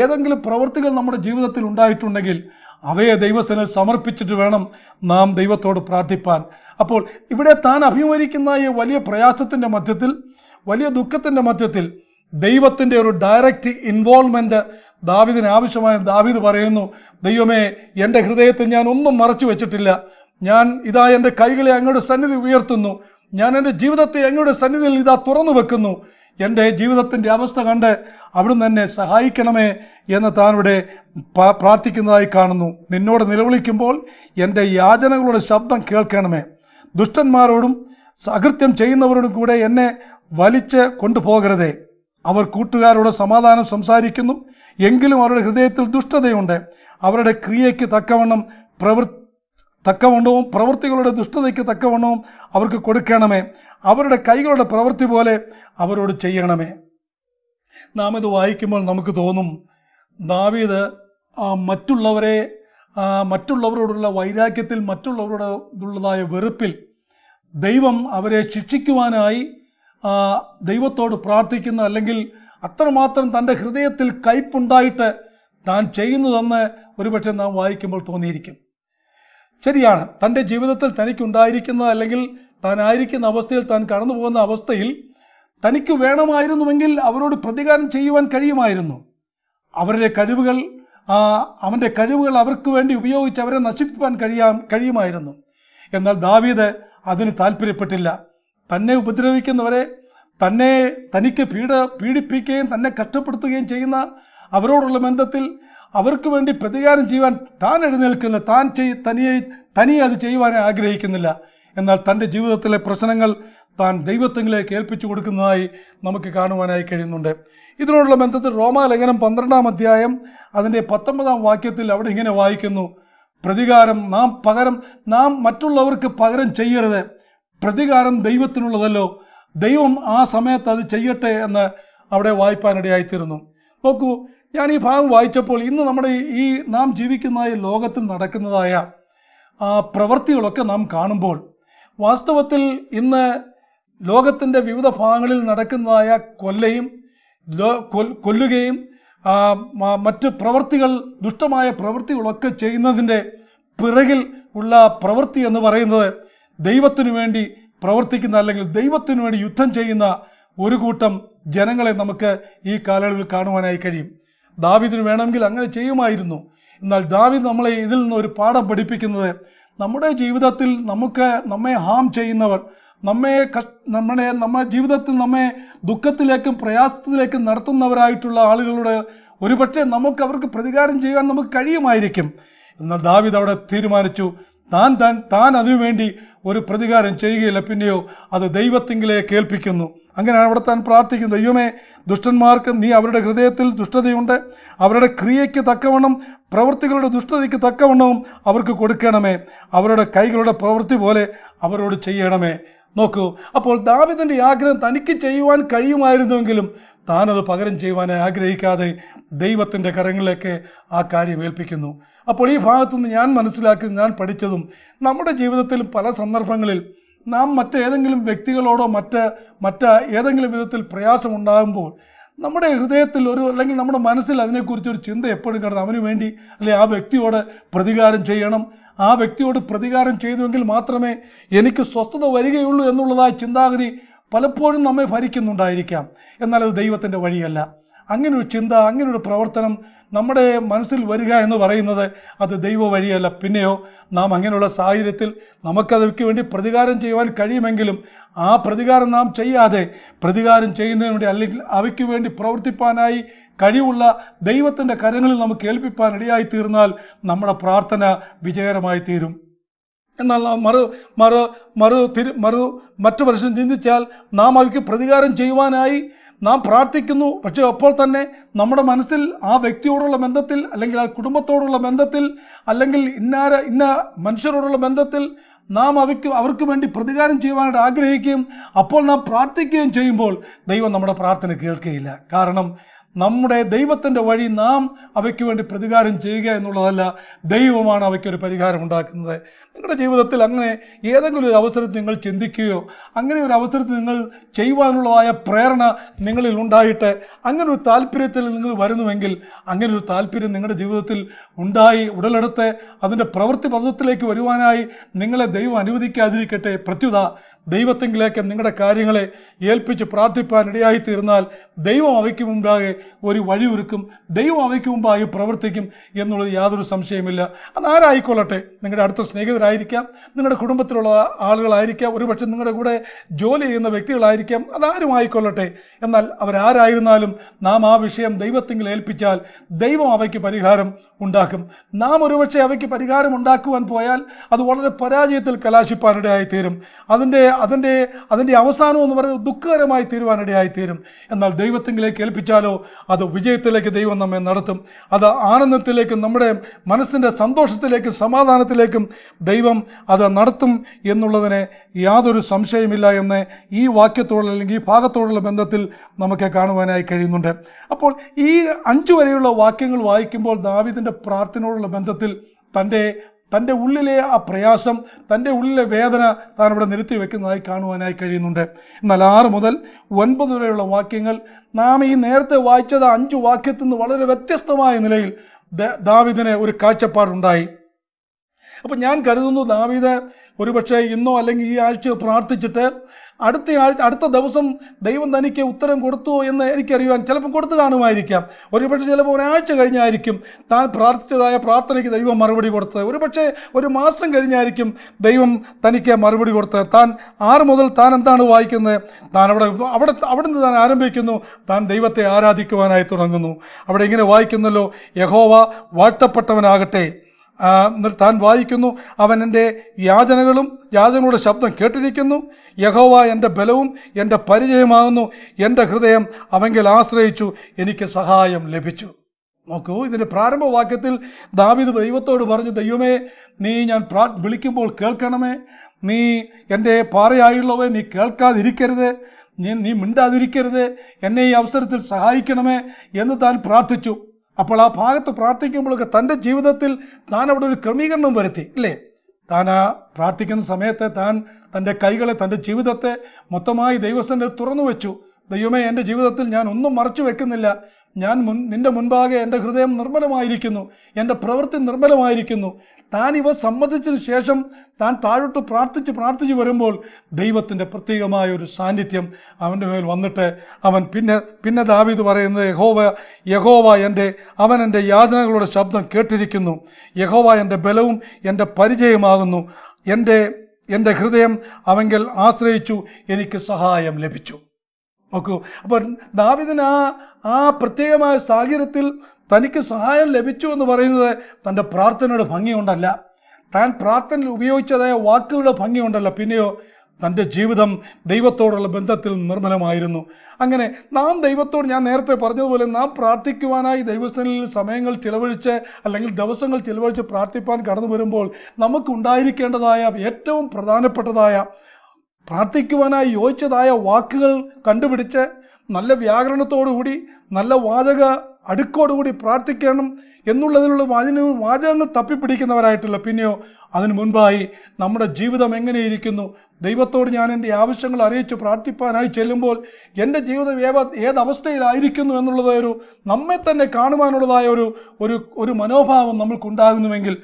ഏതെങ്കിലും പ്രവൃത്തികൾ നമ്മുടെ ജീവിതത്തിൽ ഉണ്ടായിട്ടുണ്ടെങ്കിൽ അവയെ ദൈവത്തിന് സമർപ്പിച്ചിട്ട് വേണം നാം ദൈവത്തോട് പ്രാർത്ഥിപ്പാൻ അപ്പോൾ ഇവിടെ താൻ അഭിമുഖീകരിക്കുന്ന ഈ വലിയ പ്രയാസത്തിൻ്റെ മധ്യത്തിൽ വലിയ ദുഃഖത്തിൻ്റെ മധ്യത്തിൽ ദൈവത്തിൻ്റെ ഒരു ഡയറക്റ്റ് ഇൻവോൾവ്മെൻ്റ് ദാവിദിന് ആവശ്യമായ ദാവിദ് പറയുന്നു ദൈവമേ എൻ്റെ ഹൃദയത്തിൽ ഞാൻ ഒന്നും മറച്ചു വെച്ചിട്ടില്ല ഞാൻ ഇതാ എൻ്റെ കൈകളെ അങ്ങയുടെ സന്നിധി ഉയർത്തുന്നു ഞാൻ എൻ്റെ ജീവിതത്തെ അങ്ങയുടെ സന്നിധിയിൽ ഇതാ തുറന്നു വെക്കുന്നു എൻ്റെ ജീവിതത്തിൻ്റെ അവസ്ഥ കണ്ട് അവിടുന്ന് എന്നെ സഹായിക്കണമേ എന്ന് താനിവിടെ പ്രാർത്ഥിക്കുന്നതായി കാണുന്നു നിന്നോട് നിലവിളിക്കുമ്പോൾ എൻ്റെ യാചനകളുടെ ശബ്ദം കേൾക്കണമേ ദുഷ്ടന്മാരോടും സകൃത്യം ചെയ്യുന്നവരോടും കൂടെ എന്നെ വലിച്ച് കൊണ്ടുപോകരുതേ അവർ കൂട്ടുകാരോട് സമാധാനം സംസാരിക്കുന്നു എങ്കിലും അവരുടെ ഹൃദയത്തിൽ ദുഷ്ടതയുണ്ട് അവരുടെ ക്രിയയ്ക്ക് തക്കവണ്ണം പ്രവൃത്തി തക്കവണ്ണവും പ്രവൃത്തികളുടെ ദുഷ്ടതയ്ക്ക് തക്കവണ്ണവും അവർക്ക് കൊടുക്കണമേ അവരുടെ കൈകളുടെ പ്രവൃത്തി പോലെ അവരോട് ചെയ്യണമേ നാം ഇത് വായിക്കുമ്പോൾ നമുക്ക് തോന്നും നാവീത് മറ്റുള്ളവരെ മറ്റുള്ളവരോടുള്ള വൈരാഗ്യത്തിൽ മറ്റുള്ളവരോടുള്ളതായ വെറുപ്പിൽ ദൈവം അവരെ ശിക്ഷിക്കുവാനായി ദൈവത്തോട് പ്രാർത്ഥിക്കുന്ന അല്ലെങ്കിൽ അത്രമാത്രം തൻ്റെ ഹൃദയത്തിൽ കയ്പുണ്ടായിട്ട് താൻ ചെയ്യുന്നതെന്ന് ഒരുപക്ഷെ നാം വായിക്കുമ്പോൾ തോന്നിയിരിക്കും ശരിയാണ് തൻ്റെ ജീവിതത്തിൽ തനിക്കുണ്ടായിരിക്കുന്ന അല്ലെങ്കിൽ താൻ ആയിരിക്കുന്ന അവസ്ഥയിൽ താൻ കടന്നു പോകുന്ന അവസ്ഥയിൽ തനിക്ക് വേണമായിരുന്നുവെങ്കിൽ അവരോട് പ്രതികാരം ചെയ്യുവാൻ കഴിയുമായിരുന്നു അവരുടെ കഴിവുകൾ അവൻ്റെ കഴിവുകൾ അവർക്ക് വേണ്ടി ഉപയോഗിച്ച് അവരെ നശിപ്പിക്കാൻ കഴിയാൻ കഴിയുമായിരുന്നു എന്നാൽ ദാവീദ് അതിന് താല്പര്യപ്പെട്ടില്ല തന്നെ ഉപദ്രവിക്കുന്നവരെ തന്നെ തനിക്ക് പീഡ പീഡിപ്പിക്കുകയും തന്നെ കഷ്ടപ്പെടുത്തുകയും ചെയ്യുന്ന അവരോടുള്ള ബന്ധത്തിൽ അവർക്ക് വേണ്ടി പ്രതികാരം ചെയ്യുവാൻ താൻ എഴുന്നേൽക്കുന്ന താൻ ചെയ് തനിയെ തനിയെ അത് ചെയ്യുവാനേ ആഗ്രഹിക്കുന്നില്ല എന്നാൽ തൻ്റെ ജീവിതത്തിലെ പ്രശ്നങ്ങൾ താൻ ദൈവത്വങ്ങളിലേക്ക് ഏൽപ്പിച്ചു കൊടുക്കുന്നതായി നമുക്ക് കാണുവാനായി കഴിയുന്നുണ്ട് ഇതിനോടുള്ള ബന്ധത്തിൽ റോമാലേഖനം പന്ത്രണ്ടാം അധ്യായം അതിൻ്റെ പത്തൊമ്പതാം വാക്യത്തിൽ അവിടെ ഇങ്ങനെ വായിക്കുന്നു പ്രതികാരം നാം പകരം നാം മറ്റുള്ളവർക്ക് പകരം ചെയ്യരുത് പ്രതികാരം ദൈവത്തിനുള്ളതല്ലോ ദൈവം ആ സമയത്ത് അത് ചെയ്യട്ടെ എന്ന് അവിടെ വായിപ്പാനിടയായിത്തീരുന്നു നോക്കൂ ഞാൻ ഈ ഭാഗം വായിച്ചപ്പോൾ ഇന്ന് നമ്മുടെ ഈ നാം ജീവിക്കുന്നതായ ലോകത്തിൽ നടക്കുന്നതായ പ്രവൃത്തികളൊക്കെ നാം കാണുമ്പോൾ വാസ്തവത്തിൽ ഇന്ന് ലോകത്തിൻ്റെ വിവിധ ഭാഗങ്ങളിൽ നടക്കുന്നതായ കൊല്ലയും കൊല്ലുകയും മറ്റ് പ്രവൃത്തികൾ ദുഷ്ടമായ പ്രവൃത്തികളൊക്കെ ചെയ്യുന്നതിൻ്റെ പിറകിൽ ഉള്ള പ്രവൃത്തി എന്ന് പറയുന്നത് ദൈവത്തിനു വേണ്ടി പ്രവർത്തിക്കുന്ന അല്ലെങ്കിൽ ദൈവത്തിനു വേണ്ടി യുദ്ധം ചെയ്യുന്ന ഒരു കൂട്ടം ജനങ്ങളെ നമുക്ക് ഈ കാലയളവിൽ കാണുവാനായി കഴിയും ദാവിദിന് വേണമെങ്കിൽ അങ്ങനെ ചെയ്യുമായിരുന്നു എന്നാൽ ദാവിദ് നമ്മളെ ഇതിൽ നിന്ന് ഒരു പാഠം പഠിപ്പിക്കുന്നത് നമ്മുടെ ജീവിതത്തിൽ നമുക്ക് നമ്മെ ഹാം ചെയ്യുന്നവർ നമ്മെ നമ്മുടെ നമ്മുടെ ജീവിതത്തിൽ നമ്മെ ദുഃഖത്തിലേക്കും പ്രയാസത്തിലേക്കും നടത്തുന്നവരായിട്ടുള്ള ആളുകളുടെ ഒരുപക്ഷെ നമുക്ക് അവർക്ക് പ്രതികാരം ചെയ്യാൻ നമുക്ക് കഴിയുമായിരിക്കും എന്നാൽ ദാവിദ് അവിടെ തീരുമാനിച്ചു താൻ താൻ താൻ അതിനുവേണ്ടി ഒരു പ്രതികാരം ചെയ്യുകയില്ല പിന്നെയോ അത് ദൈവത്തിങ്കിലേ കേൾപ്പിക്കുന്നു അങ്ങനെയാണ് അവിടെ താൻ പ്രാർത്ഥിക്കുന്നത് ദൈവമേ ദുഷ്ടന്മാർക്ക് നീ അവരുടെ ഹൃദയത്തിൽ ദുഷ്ടതയുണ്ട് അവരുടെ ക്രിയയ്ക്ക് തക്കവണ്ണം പ്രവൃത്തികളുടെ ദുഷ്ടതയ്ക്ക് തക്കവണ്ണവും അവർക്ക് കൊടുക്കണമേ അവരുടെ കൈകളുടെ പ്രവൃത്തി പോലെ അവരോട് ചെയ്യണമേ നോക്കൂ അപ്പോൾ ദാവിദൻ്റെ ആഗ്രഹം തനിക്ക് ചെയ്യുവാൻ കഴിയുമായിരുന്നുവെങ്കിലും താനത് പകരം ചെയ്യുവാനായി ആഗ്രഹിക്കാതെ ദൈവത്തിൻ്റെ കരങ്ങളിലേക്ക് ആ കാര്യം ഏൽപ്പിക്കുന്നു അപ്പോൾ ഈ ഭാഗത്തുനിന്ന് ഞാൻ മനസ്സിലാക്കി ഞാൻ പഠിച്ചതും നമ്മുടെ ജീവിതത്തിൽ പല സന്ദർഭങ്ങളിൽ നാം മറ്റേതെങ്കിലും വ്യക്തികളോടോ മറ്റ് മറ്റ് ഏതെങ്കിലും വിധത്തിൽ പ്രയാസമുണ്ടാകുമ്പോൾ നമ്മുടെ ഹൃദയത്തിൽ ഒരു അല്ലെങ്കിൽ നമ്മുടെ മനസ്സിൽ അതിനെക്കുറിച്ച് ഒരു ചിന്ത എപ്പോഴും കിടന്നു അവന് വേണ്ടി അല്ലെങ്കിൽ ആ വ്യക്തിയോട് പ്രതികാരം ചെയ്യണം ആ വ്യക്തിയോട് പ്രതികാരം ചെയ്തുവെങ്കിൽ മാത്രമേ എനിക്ക് സ്വസ്ഥത വരികയുള്ളൂ എന്നുള്ളതായ ചിന്താഗതി പലപ്പോഴും നമ്മെ ഭരിക്കുന്നുണ്ടായിരിക്കാം എന്നാൽ അത് ദൈവത്തിൻ്റെ വഴിയല്ല അങ്ങനൊരു ചിന്ത അങ്ങനൊരു പ്രവർത്തനം നമ്മുടെ മനസ്സിൽ വരിക എന്ന് പറയുന്നത് അത് ദൈവ വഴിയല്ല പിന്നെയോ നാം അങ്ങനെയുള്ള സാഹചര്യത്തിൽ നമുക്കതിക്ക് വേണ്ടി പ്രതികാരം ചെയ്യുവാൻ കഴിയുമെങ്കിലും ആ പ്രതികാരം നാം ചെയ്യാതെ പ്രതികാരം ചെയ്യുന്നതിന് വേണ്ടി അല്ലെങ്കിൽ അവയ്ക്ക് വേണ്ടി പ്രവർത്തിപ്പാനായി കഴിവുള്ള ദൈവത്തിൻ്റെ കരങ്ങളിൽ നമുക്ക് ഏൽപ്പിക്കാൻ ഇടയായി തീർന്നാൽ നമ്മുടെ പ്രാർത്ഥന വിജയകരമായി തീരും എന്നാൽ മറു മറു മറു തിരു മറു മറ്റു പ്രശ്നം ചിന്തിച്ചാൽ നാം അവയ്ക്ക് പ്രതികാരം ചെയ്യുവാനായി നാം പ്രാർത്ഥിക്കുന്നു പക്ഷേ അപ്പോൾ തന്നെ നമ്മുടെ മനസ്സിൽ ആ വ്യക്തിയോടുള്ള ബന്ധത്തിൽ അല്ലെങ്കിൽ ആ കുടുംബത്തോടുള്ള ബന്ധത്തിൽ അല്ലെങ്കിൽ ഇന്നാര ഇന്ന മനുഷ്യരോടുള്ള ബന്ധത്തിൽ നാം അവയ്ക്ക് അവർക്ക് വേണ്ടി പ്രതികാരം ചെയ്യുവാനായിട്ട് ആഗ്രഹിക്കുകയും അപ്പോൾ നാം പ്രാർത്ഥിക്കുകയും ചെയ്യുമ്പോൾ ദൈവം നമ്മുടെ പ്രാർത്ഥന കേൾക്കുകയില്ല കാരണം നമ്മുടെ ദൈവത്തിൻ്റെ വഴി നാം അവയ്ക്ക് വേണ്ടി പ്രതികാരം ചെയ്യുക എന്നുള്ളതല്ല ദൈവമാണ് അവയ്ക്കൊരു പരിഹാരം ഉണ്ടാക്കുന്നത് നിങ്ങളുടെ ജീവിതത്തിൽ അങ്ങനെ ഏതെങ്കിലും ഒരു അവസരത്തിൽ നിങ്ങൾ ചിന്തിക്കുകയോ അങ്ങനെ ഒരു അവസരത്തിൽ നിങ്ങൾ ചെയ്യുവാനുള്ളതായ പ്രേരണ നിങ്ങളിൽ ഉണ്ടായിട്ട് അങ്ങനെ ഒരു താല്പര്യത്തിൽ നിങ്ങൾ വരുന്നുവെങ്കിൽ അങ്ങനെ ഒരു താല്പര്യം നിങ്ങളുടെ ജീവിതത്തിൽ ഉണ്ടായി ഉടലെടുത്ത് അതിൻ്റെ പ്രവൃത്തി പദത്തിലേക്ക് വരുവാനായി നിങ്ങളെ ദൈവം അനുവദിക്കാതിരിക്കട്ടെ പ്രത്യുത ദൈവത്തെങ്കിലേക്ക് നിങ്ങളുടെ കാര്യങ്ങളെ ഏൽപ്പിച്ച് പ്രാർത്ഥിപ്പാൻ തീർന്നാൽ ദൈവം അവയ്ക്ക് മുമ്പാകെ ഒരു വഴി ഒരുക്കും ദൈവം അവയ്ക്ക് മുമ്പായി പ്രവർത്തിക്കും എന്നുള്ളത് യാതൊരു സംശയമില്ല അതാരായിക്കൊള്ളട്ടെ നിങ്ങളുടെ അടുത്ത സ്നേഹിതരായിരിക്കാം നിങ്ങളുടെ കുടുംബത്തിലുള്ള ആളുകളായിരിക്കാം ഒരുപക്ഷെ നിങ്ങളുടെ കൂടെ ജോലി ചെയ്യുന്ന വ്യക്തികളായിരിക്കാം അതാരും ആയിക്കൊള്ളട്ടെ എന്നാൽ അവരാരായിരുന്നാലും നാം ആ വിഷയം ദൈവത്തെങ്കിൽ ഏൽപ്പിച്ചാൽ ദൈവം അവയ്ക്ക് പരിഹാരം ഉണ്ടാക്കും നാം ഒരുപക്ഷെ അവയ്ക്ക് പരിഹാരം ഉണ്ടാക്കുവാൻ പോയാൽ അത് വളരെ പരാജയത്തിൽ തീരും അതിൻ്റെ അതിൻ്റെ അതിൻ്റെ അവസാനം എന്ന് പറയുന്നത് ദുഃഖകരമായി തീരുവാനിടയായി തീരും എന്നാൽ ദൈവത്തെങ്കിലേക്ക് ഏൽപ്പിച്ചാലോ അത് വിജയത്തിലേക്ക് ദൈവം നമ്മെ നടത്തും അത് ആനന്ദത്തിലേക്കും നമ്മുടെ മനസ്സിൻ്റെ സന്തോഷത്തിലേക്കും സമാധാനത്തിലേക്കും ദൈവം അത് നടത്തും എന്നുള്ളതിന് യാതൊരു സംശയമില്ല എന്ന് ഈ വാക്യത്തോടുള്ള അല്ലെങ്കിൽ ഈ ഭാഗത്തോടുള്ള ബന്ധത്തിൽ നമുക്ക് കാണുവാനായി കഴിയുന്നുണ്ട് അപ്പോൾ ഈ അഞ്ചു വരെയുള്ള വാക്യങ്ങൾ വായിക്കുമ്പോൾ ദാവിദിൻ്റെ പ്രാർത്ഥനയോടുള്ള ബന്ധത്തിൽ തൻ്റെ തൻ്റെ ഉള്ളിലെ ആ പ്രയാസം തൻ്റെ ഉള്ളിലെ വേദന താൻ ഇവിടെ നിരത്തി വെക്കുന്നതായി കാണുവാനായി കഴിയുന്നുണ്ട് എന്നാൽ ആറ് മുതൽ ഒൻപത് വരെയുള്ള വാക്യങ്ങൾ നാം ഈ നേരത്തെ വായിച്ചത് അഞ്ച് വാക്യത്തിൽ നിന്ന് വളരെ വ്യത്യസ്തമായ നിലയിൽ ദാവിദിന് ഒരു കാഴ്ചപ്പാടുണ്ടായി അപ്പം ഞാൻ കരുതുന്നു ദാവീദ് ഒരുപക്ഷെ ഇന്നോ അല്ലെങ്കിൽ ഈ ആഴ്ച പ്രാർത്ഥിച്ചിട്ട് അടുത്ത ആഴ്ച അടുത്ത ദിവസം ദൈവം തനിക്ക് ഉത്തരം കൊടുത്തു എന്ന് എനിക്കറിയുവാൻ ചിലപ്പം കൊടുത്തു കാണുമായിരിക്കാം ഒരുപക്ഷെ ചിലപ്പോൾ ഒരാഴ്ച കഴിഞ്ഞായിരിക്കും താൻ പ്രാർത്ഥിച്ചതായ പ്രാർത്ഥനയ്ക്ക് ദൈവം മറുപടി കൊടുത്തത് ഒരുപക്ഷെ ഒരു മാസം കഴിഞ്ഞായിരിക്കും ദൈവം തനിക്ക് മറുപടി കൊടുത്തത് താൻ ആറ് മുതൽ താൻ എന്താണ് വായിക്കുന്നത് താൻ അവിടെ അവിടെ നിന്ന് താൻ ആരംഭിക്കുന്നു താൻ ദൈവത്തെ ആരാധിക്കുവാനായി തുടങ്ങുന്നു അവിടെ ഇങ്ങനെ വായിക്കുന്നല്ലോ യഹോവ വാഴ്ത്തപ്പെട്ടവനാകട്ടെ താൻ വായിക്കുന്നു അവൻ എൻ്റെ യാചനകളും യാചനകളുടെ ശബ്ദം കേട്ടിരിക്കുന്നു യഹോവ എൻ്റെ ബലവും എൻ്റെ പരിചയമാകുന്നു എൻ്റെ ഹൃദയം അവങ്കിൽ ആശ്രയിച്ചു എനിക്ക് സഹായം ലഭിച്ചു നോക്കൂ ഇതിൻ്റെ പ്രാരംഭവാക്യത്തിൽ ദാവിദ് ദൈവത്തോട് പറഞ്ഞു ദൈവമേ നീ ഞാൻ പ്രാ വിളിക്കുമ്പോൾ കേൾക്കണമേ നീ എൻ്റെ പാറയായുള്ളവ നീ കേൾക്കാതിരിക്കരുത് നീ നീ മിണ്ടാതിരിക്കരുത് എന്നെ ഈ അവസരത്തിൽ സഹായിക്കണമേ എന്ന് താൻ പ്രാർത്ഥിച്ചു അപ്പോൾ ആ ഭാഗത്ത് പ്രാർത്ഥിക്കുമ്പോഴൊക്കെ തൻ്റെ ജീവിതത്തിൽ താൻ അവിടെ ഒരു ക്രമീകരണം വരുത്തി ഇല്ലേ താൻ ആ പ്രാർത്ഥിക്കുന്ന സമയത്ത് താൻ തൻ്റെ കൈകളെ തൻ്റെ ജീവിതത്തെ മൊത്തമായി ദൈവസ്ഥൻ്റെ തുറന്നു വെച്ചു ദൈവമേ എൻ്റെ ജീവിതത്തിൽ ഞാൻ ഒന്നും മറച്ചു വെക്കുന്നില്ല ഞാൻ മുൻ നിൻ്റെ മുൻപാകെ എൻ്റെ ഹൃദയം നിർമ്മലമായിരിക്കുന്നു എൻ്റെ പ്രവൃത്തി നിർമ്മലമായിരിക്കുന്നു താൻ ഇവ സമ്മതിച്ചതിന് ശേഷം താൻ താഴോട്ട് പ്രാർത്ഥിച്ച് പ്രാർത്ഥിച്ച് വരുമ്പോൾ ദൈവത്തിൻ്റെ പ്രത്യേകമായ ഒരു സാന്നിധ്യം അവൻ്റെ മേൽ വന്നിട്ട് അവൻ പിന്നെ പിന്നെ ദാവീദ് പറയുന്നത് യഹോവ യഹോവ എൻ്റെ അവൻ എൻ്റെ യാതനകളുടെ ശബ്ദം കേട്ടിരിക്കുന്നു യഹോവ എൻ്റെ ബലവും എൻ്റെ പരിചയമാകുന്നു എൻ്റെ എൻ്റെ ഹൃദയം അവങ്കിൽ ആശ്രയിച്ചു എനിക്ക് സഹായം ലഭിച്ചു നോക്കൂ അപ്പോൾ ദാവിദിന് ആ ആ പ്രത്യേകമായ സാഹചര്യത്തിൽ തനിക്ക് സഹായം ലഭിച്ചു എന്ന് പറയുന്നത് തൻ്റെ പ്രാർത്ഥനയുടെ കൊണ്ടല്ല താൻ പ്രാർത്ഥനയിൽ ഉപയോഗിച്ചതായ വാക്കുകളുടെ ഭംഗിയുണ്ടല്ല പിന്നെയോ തൻ്റെ ജീവിതം ദൈവത്തോടുള്ള ബന്ധത്തിൽ നിർമ്മലമായിരുന്നു അങ്ങനെ നാം ദൈവത്തോട് ഞാൻ നേരത്തെ പറഞ്ഞതുപോലെ നാം പ്രാർത്ഥിക്കുവാനായി ദൈവസ്ഥനിൽ സമയങ്ങൾ ചിലവഴിച്ച് അല്ലെങ്കിൽ ദിവസങ്ങൾ ചിലവഴിച്ച് പ്രാർത്ഥിപ്പാൻ കടന്നു വരുമ്പോൾ നമുക്കുണ്ടായിരിക്കേണ്ടതായ ഏറ്റവും പ്രധാനപ്പെട്ടതായ പ്രാർത്ഥിക്കുവാനായി യോജിച്ചതായ വാക്കുകൾ കണ്ടുപിടിച്ച് നല്ല വ്യാകരണത്തോടുകൂടി നല്ല വാചക അടുക്കോടുകൂടി പ്രാർത്ഥിക്കണം എന്നുള്ളതിലുള്ള വാചന വാചകങ്ങൾ തപ്പിപ്പിടിക്കുന്നവരായിട്ടുള്ള പിന്നെയോ അതിനു മുൻപായി നമ്മുടെ ജീവിതം എങ്ങനെയിരിക്കുന്നു ദൈവത്തോട് ഞാൻ എൻ്റെ ആവശ്യങ്ങൾ അറിയിച്ച് പ്രാർത്ഥിപ്പാനായി ചെല്ലുമ്പോൾ എൻ്റെ ജീവിതം ഏവ ഏതവസ്ഥയിലായിരിക്കുന്നു എന്നുള്ളത് നമ്മെ തന്നെ കാണുവാനുള്ളതായ ഒരു ഒരു ഒരു മനോഭാവം നമ്മൾക്കുണ്ടാകുന്നുവെങ്കിൽ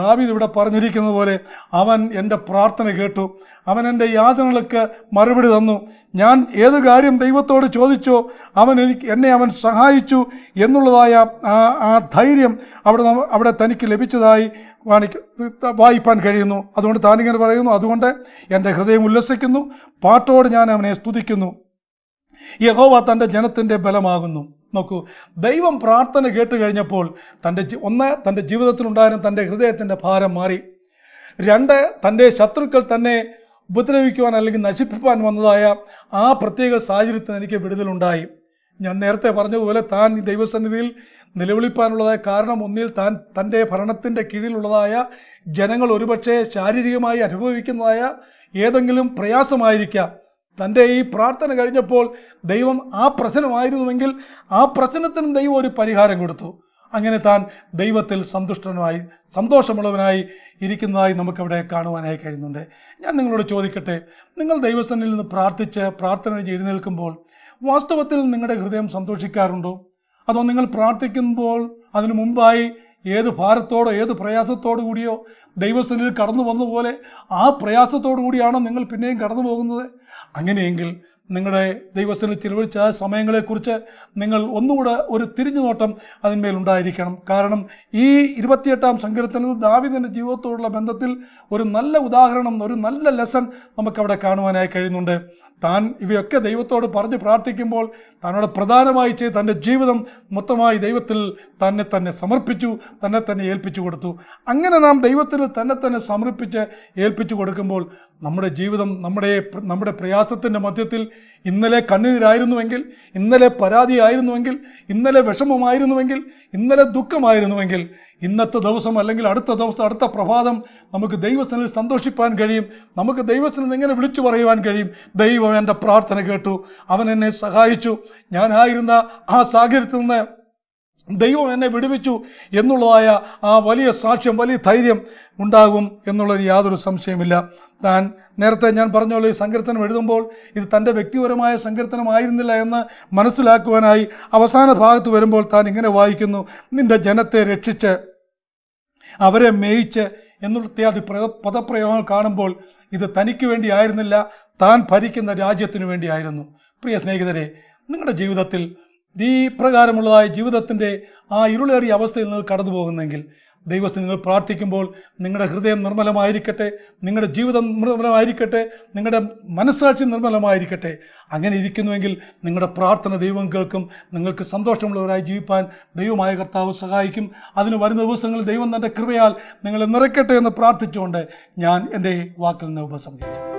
ദാവീദ് ഇവിടെ പറഞ്ഞിരിക്കുന്നത് പോലെ അവൻ എൻ്റെ പ്രാർത്ഥന കേട്ടു അവൻ എൻ്റെ യാതനകൾക്ക് മറുപടി തന്നു ഞാൻ ഏത് കാര്യം ദൈവത്തോട് ചോദിച്ചോ അവൻ എനിക്ക് എന്നെ അവൻ സഹായിച്ചു എന്നുള്ളതായ ആ ധൈര്യം അവിടെ അവിടെ തനിക്ക് ലഭിച്ചതായി കാണിക്ക വായിപ്പാൻ കഴിയുന്നു അതുകൊണ്ട് താനിങ്ങനെ പറയുന്നു അതുകൊണ്ട് എൻ്റെ ഹൃദയം ഉല്ലസിക്കുന്നു പാട്ടോട് ഞാൻ അവനെ സ്തുതിക്കുന്നു യഹോവ തൻ്റെ ജനത്തിൻ്റെ ബലമാകുന്നു നോക്കൂ ദൈവം പ്രാർത്ഥന കേട്ട് കഴിഞ്ഞപ്പോൾ തൻ്റെ ഒന്ന് തൻ്റെ ജീവിതത്തിലുണ്ടായിരുന്ന തൻ്റെ ഹൃദയത്തിൻ്റെ ഭാരം മാറി രണ്ട് തൻ്റെ ശത്രുക്കൾ തന്നെ ഉപദ്രവിക്കുവാൻ അല്ലെങ്കിൽ നശിപ്പിക്കാൻ വന്നതായ ആ പ്രത്യേക സാഹചര്യത്തിൽ എനിക്ക് വിടുതലുണ്ടായി ഞാൻ നേരത്തെ പറഞ്ഞതുപോലെ താൻ ഈ ദൈവസന്നിധിയിൽ നിലവിളിപ്പാനുള്ളതായ കാരണം ഒന്നിൽ താൻ തൻ്റെ ഭരണത്തിൻ്റെ കീഴിലുള്ളതായ ജനങ്ങൾ ഒരുപക്ഷെ ശാരീരികമായി അനുഭവിക്കുന്നതായ ഏതെങ്കിലും പ്രയാസമായിരിക്കാം തൻ്റെ ഈ പ്രാർത്ഥന കഴിഞ്ഞപ്പോൾ ദൈവം ആ പ്രശ്നമായിരുന്നുവെങ്കിൽ ആ പ്രശ്നത്തിന് ദൈവം ഒരു പരിഹാരം കൊടുത്തു അങ്ങനെ താൻ ദൈവത്തിൽ സന്തുഷ്ടനായി സന്തോഷമുള്ളവനായി ഇരിക്കുന്നതായി നമുക്കവിടെ കാണുവാനായി കഴിയുന്നുണ്ട് ഞാൻ നിങ്ങളോട് ചോദിക്കട്ടെ നിങ്ങൾ ദൈവസ്ഥനിൽ നിന്ന് പ്രാർത്ഥിച്ച് പ്രാർത്ഥന എഴുന്നേൽക്കുമ്പോൾ വാസ്തവത്തിൽ നിങ്ങളുടെ ഹൃദയം സന്തോഷിക്കാറുണ്ടോ അതോ നിങ്ങൾ പ്രാർത്ഥിക്കുമ്പോൾ അതിനു മുമ്പായി ഏത് ഭാരത്തോടോ ഏത് പ്രയാസത്തോടു കൂടിയോ ദൈവസ്ഥനിൽ കടന്നു വന്നതുപോലെ ആ പ്രയാസത്തോടു കൂടിയാണോ നിങ്ങൾ പിന്നെയും കടന്നു പോകുന്നത് അങ്ങനെയെങ്കിൽ നിങ്ങളുടെ ദൈവസ്ഥനിൽ ചിലവഴിച്ച ആ സമയങ്ങളെക്കുറിച്ച് നിങ്ങൾ ഒന്നുകൂടെ ഒരു തിരിഞ്ഞു നോട്ടം അതിന്മേലുണ്ടായിരിക്കണം ഉണ്ടായിരിക്കണം കാരണം ഈ ഇരുപത്തിയെട്ടാം സങ്കീർത്തനത്തിൽ ദാവിദിൻ്റെ ജീവിതത്തോടുള്ള ബന്ധത്തിൽ ഒരു നല്ല ഉദാഹരണം ഒരു നല്ല ലെസൺ നമുക്കവിടെ കാണുവാനായി കഴിയുന്നുണ്ട് താൻ ഇവയൊക്കെ ദൈവത്തോട് പറഞ്ഞ് പ്രാർത്ഥിക്കുമ്പോൾ തന്നോട് പ്രധാനമായി ചെയ്ത് തൻ്റെ ജീവിതം മൊത്തമായി ദൈവത്തിൽ തന്നെ തന്നെ സമർപ്പിച്ചു തന്നെ തന്നെ ഏൽപ്പിച്ചു കൊടുത്തു അങ്ങനെ നാം ദൈവത്തിൽ തന്നെ തന്നെ സമർപ്പിച്ച് ഏൽപ്പിച്ചു കൊടുക്കുമ്പോൾ നമ്മുടെ ജീവിതം നമ്മുടെ നമ്മുടെ പ്രയാസത്തിൻ്റെ മധ്യത്തിൽ ഇന്നലെ കണ്ണീരായിരുന്നുവെങ്കിൽ ഇന്നലെ പരാതിയായിരുന്നുവെങ്കിൽ ഇന്നലെ വിഷമമായിരുന്നുവെങ്കിൽ ഇന്നലെ ദുഃഖമായിരുന്നുവെങ്കിൽ ഇന്നത്തെ ദിവസം അല്ലെങ്കിൽ അടുത്ത ദിവസം അടുത്ത പ്രഭാതം നമുക്ക് ദൈവസ്ഥനിൽ സന്തോഷിപ്പാൻ കഴിയും നമുക്ക് ദൈവസ്ഥനിൽ നിന്ന് എങ്ങനെ വിളിച്ചു പറയുവാൻ കഴിയും ദൈവം എൻ്റെ പ്രാർത്ഥന കേട്ടു അവൻ എന്നെ സഹായിച്ചു ഞാനായിരുന്ന ആ സാഹചര്യത്തിൽ നിന്ന് ദൈവം എന്നെ വിടുവിച്ചു എന്നുള്ളതായ ആ വലിയ സാക്ഷ്യം വലിയ ധൈര്യം ഉണ്ടാകും എന്നുള്ളതിന് യാതൊരു സംശയമില്ല താൻ നേരത്തെ ഞാൻ പറഞ്ഞോളൂ ഈ സങ്കീർത്തനം എഴുതുമ്പോൾ ഇത് തൻ്റെ വ്യക്തിപരമായ സങ്കീർത്തനമായിരുന്നില്ല എന്ന് മനസ്സിലാക്കുവാനായി അവസാന ഭാഗത്ത് വരുമ്പോൾ താൻ ഇങ്ങനെ വായിക്കുന്നു നിൻ്റെ ജനത്തെ രക്ഷിച്ച് അവരെ മേയിച്ച് എന്നുള്ള അത് പദപ്രയോഗങ്ങൾ കാണുമ്പോൾ ഇത് തനിക്ക് വേണ്ടി ആയിരുന്നില്ല താൻ ഭരിക്കുന്ന രാജ്യത്തിനു വേണ്ടിയായിരുന്നു പ്രിയ സ്നേഹിതരെ നിങ്ങളുടെ ജീവിതത്തിൽ ഈ പ്രകാരമുള്ളതായ ജീവിതത്തിൻ്റെ ആ ഇരുളേറിയ അവസ്ഥയിൽ നിന്ന് കടന്നു പോകുന്നെങ്കിൽ ദൈവത്തെ നിങ്ങൾ പ്രാർത്ഥിക്കുമ്പോൾ നിങ്ങളുടെ ഹൃദയം നിർമ്മലമായിരിക്കട്ടെ നിങ്ങളുടെ ജീവിതം നിർമ്മലമായിരിക്കട്ടെ നിങ്ങളുടെ മനസ്സാക്ഷി നിർമ്മലമായിരിക്കട്ടെ അങ്ങനെ ഇരിക്കുന്നുവെങ്കിൽ നിങ്ങളുടെ പ്രാർത്ഥന ദൈവം കേൾക്കും നിങ്ങൾക്ക് സന്തോഷമുള്ളവരായി ജീവിപ്പാൻ ദൈവമായ കർത്താവ് സഹായിക്കും അതിന് വരുന്ന ദിവസങ്ങളിൽ ദൈവം തൻ്റെ കൃപയാൽ നിങ്ങളെ നിറയ്ക്കട്ടെ എന്ന് പ്രാർത്ഥിച്ചുകൊണ്ട് ഞാൻ എൻ്റെ വാക്കിൽ നിന്ന് ഉപസംഹരിക്കുന്നു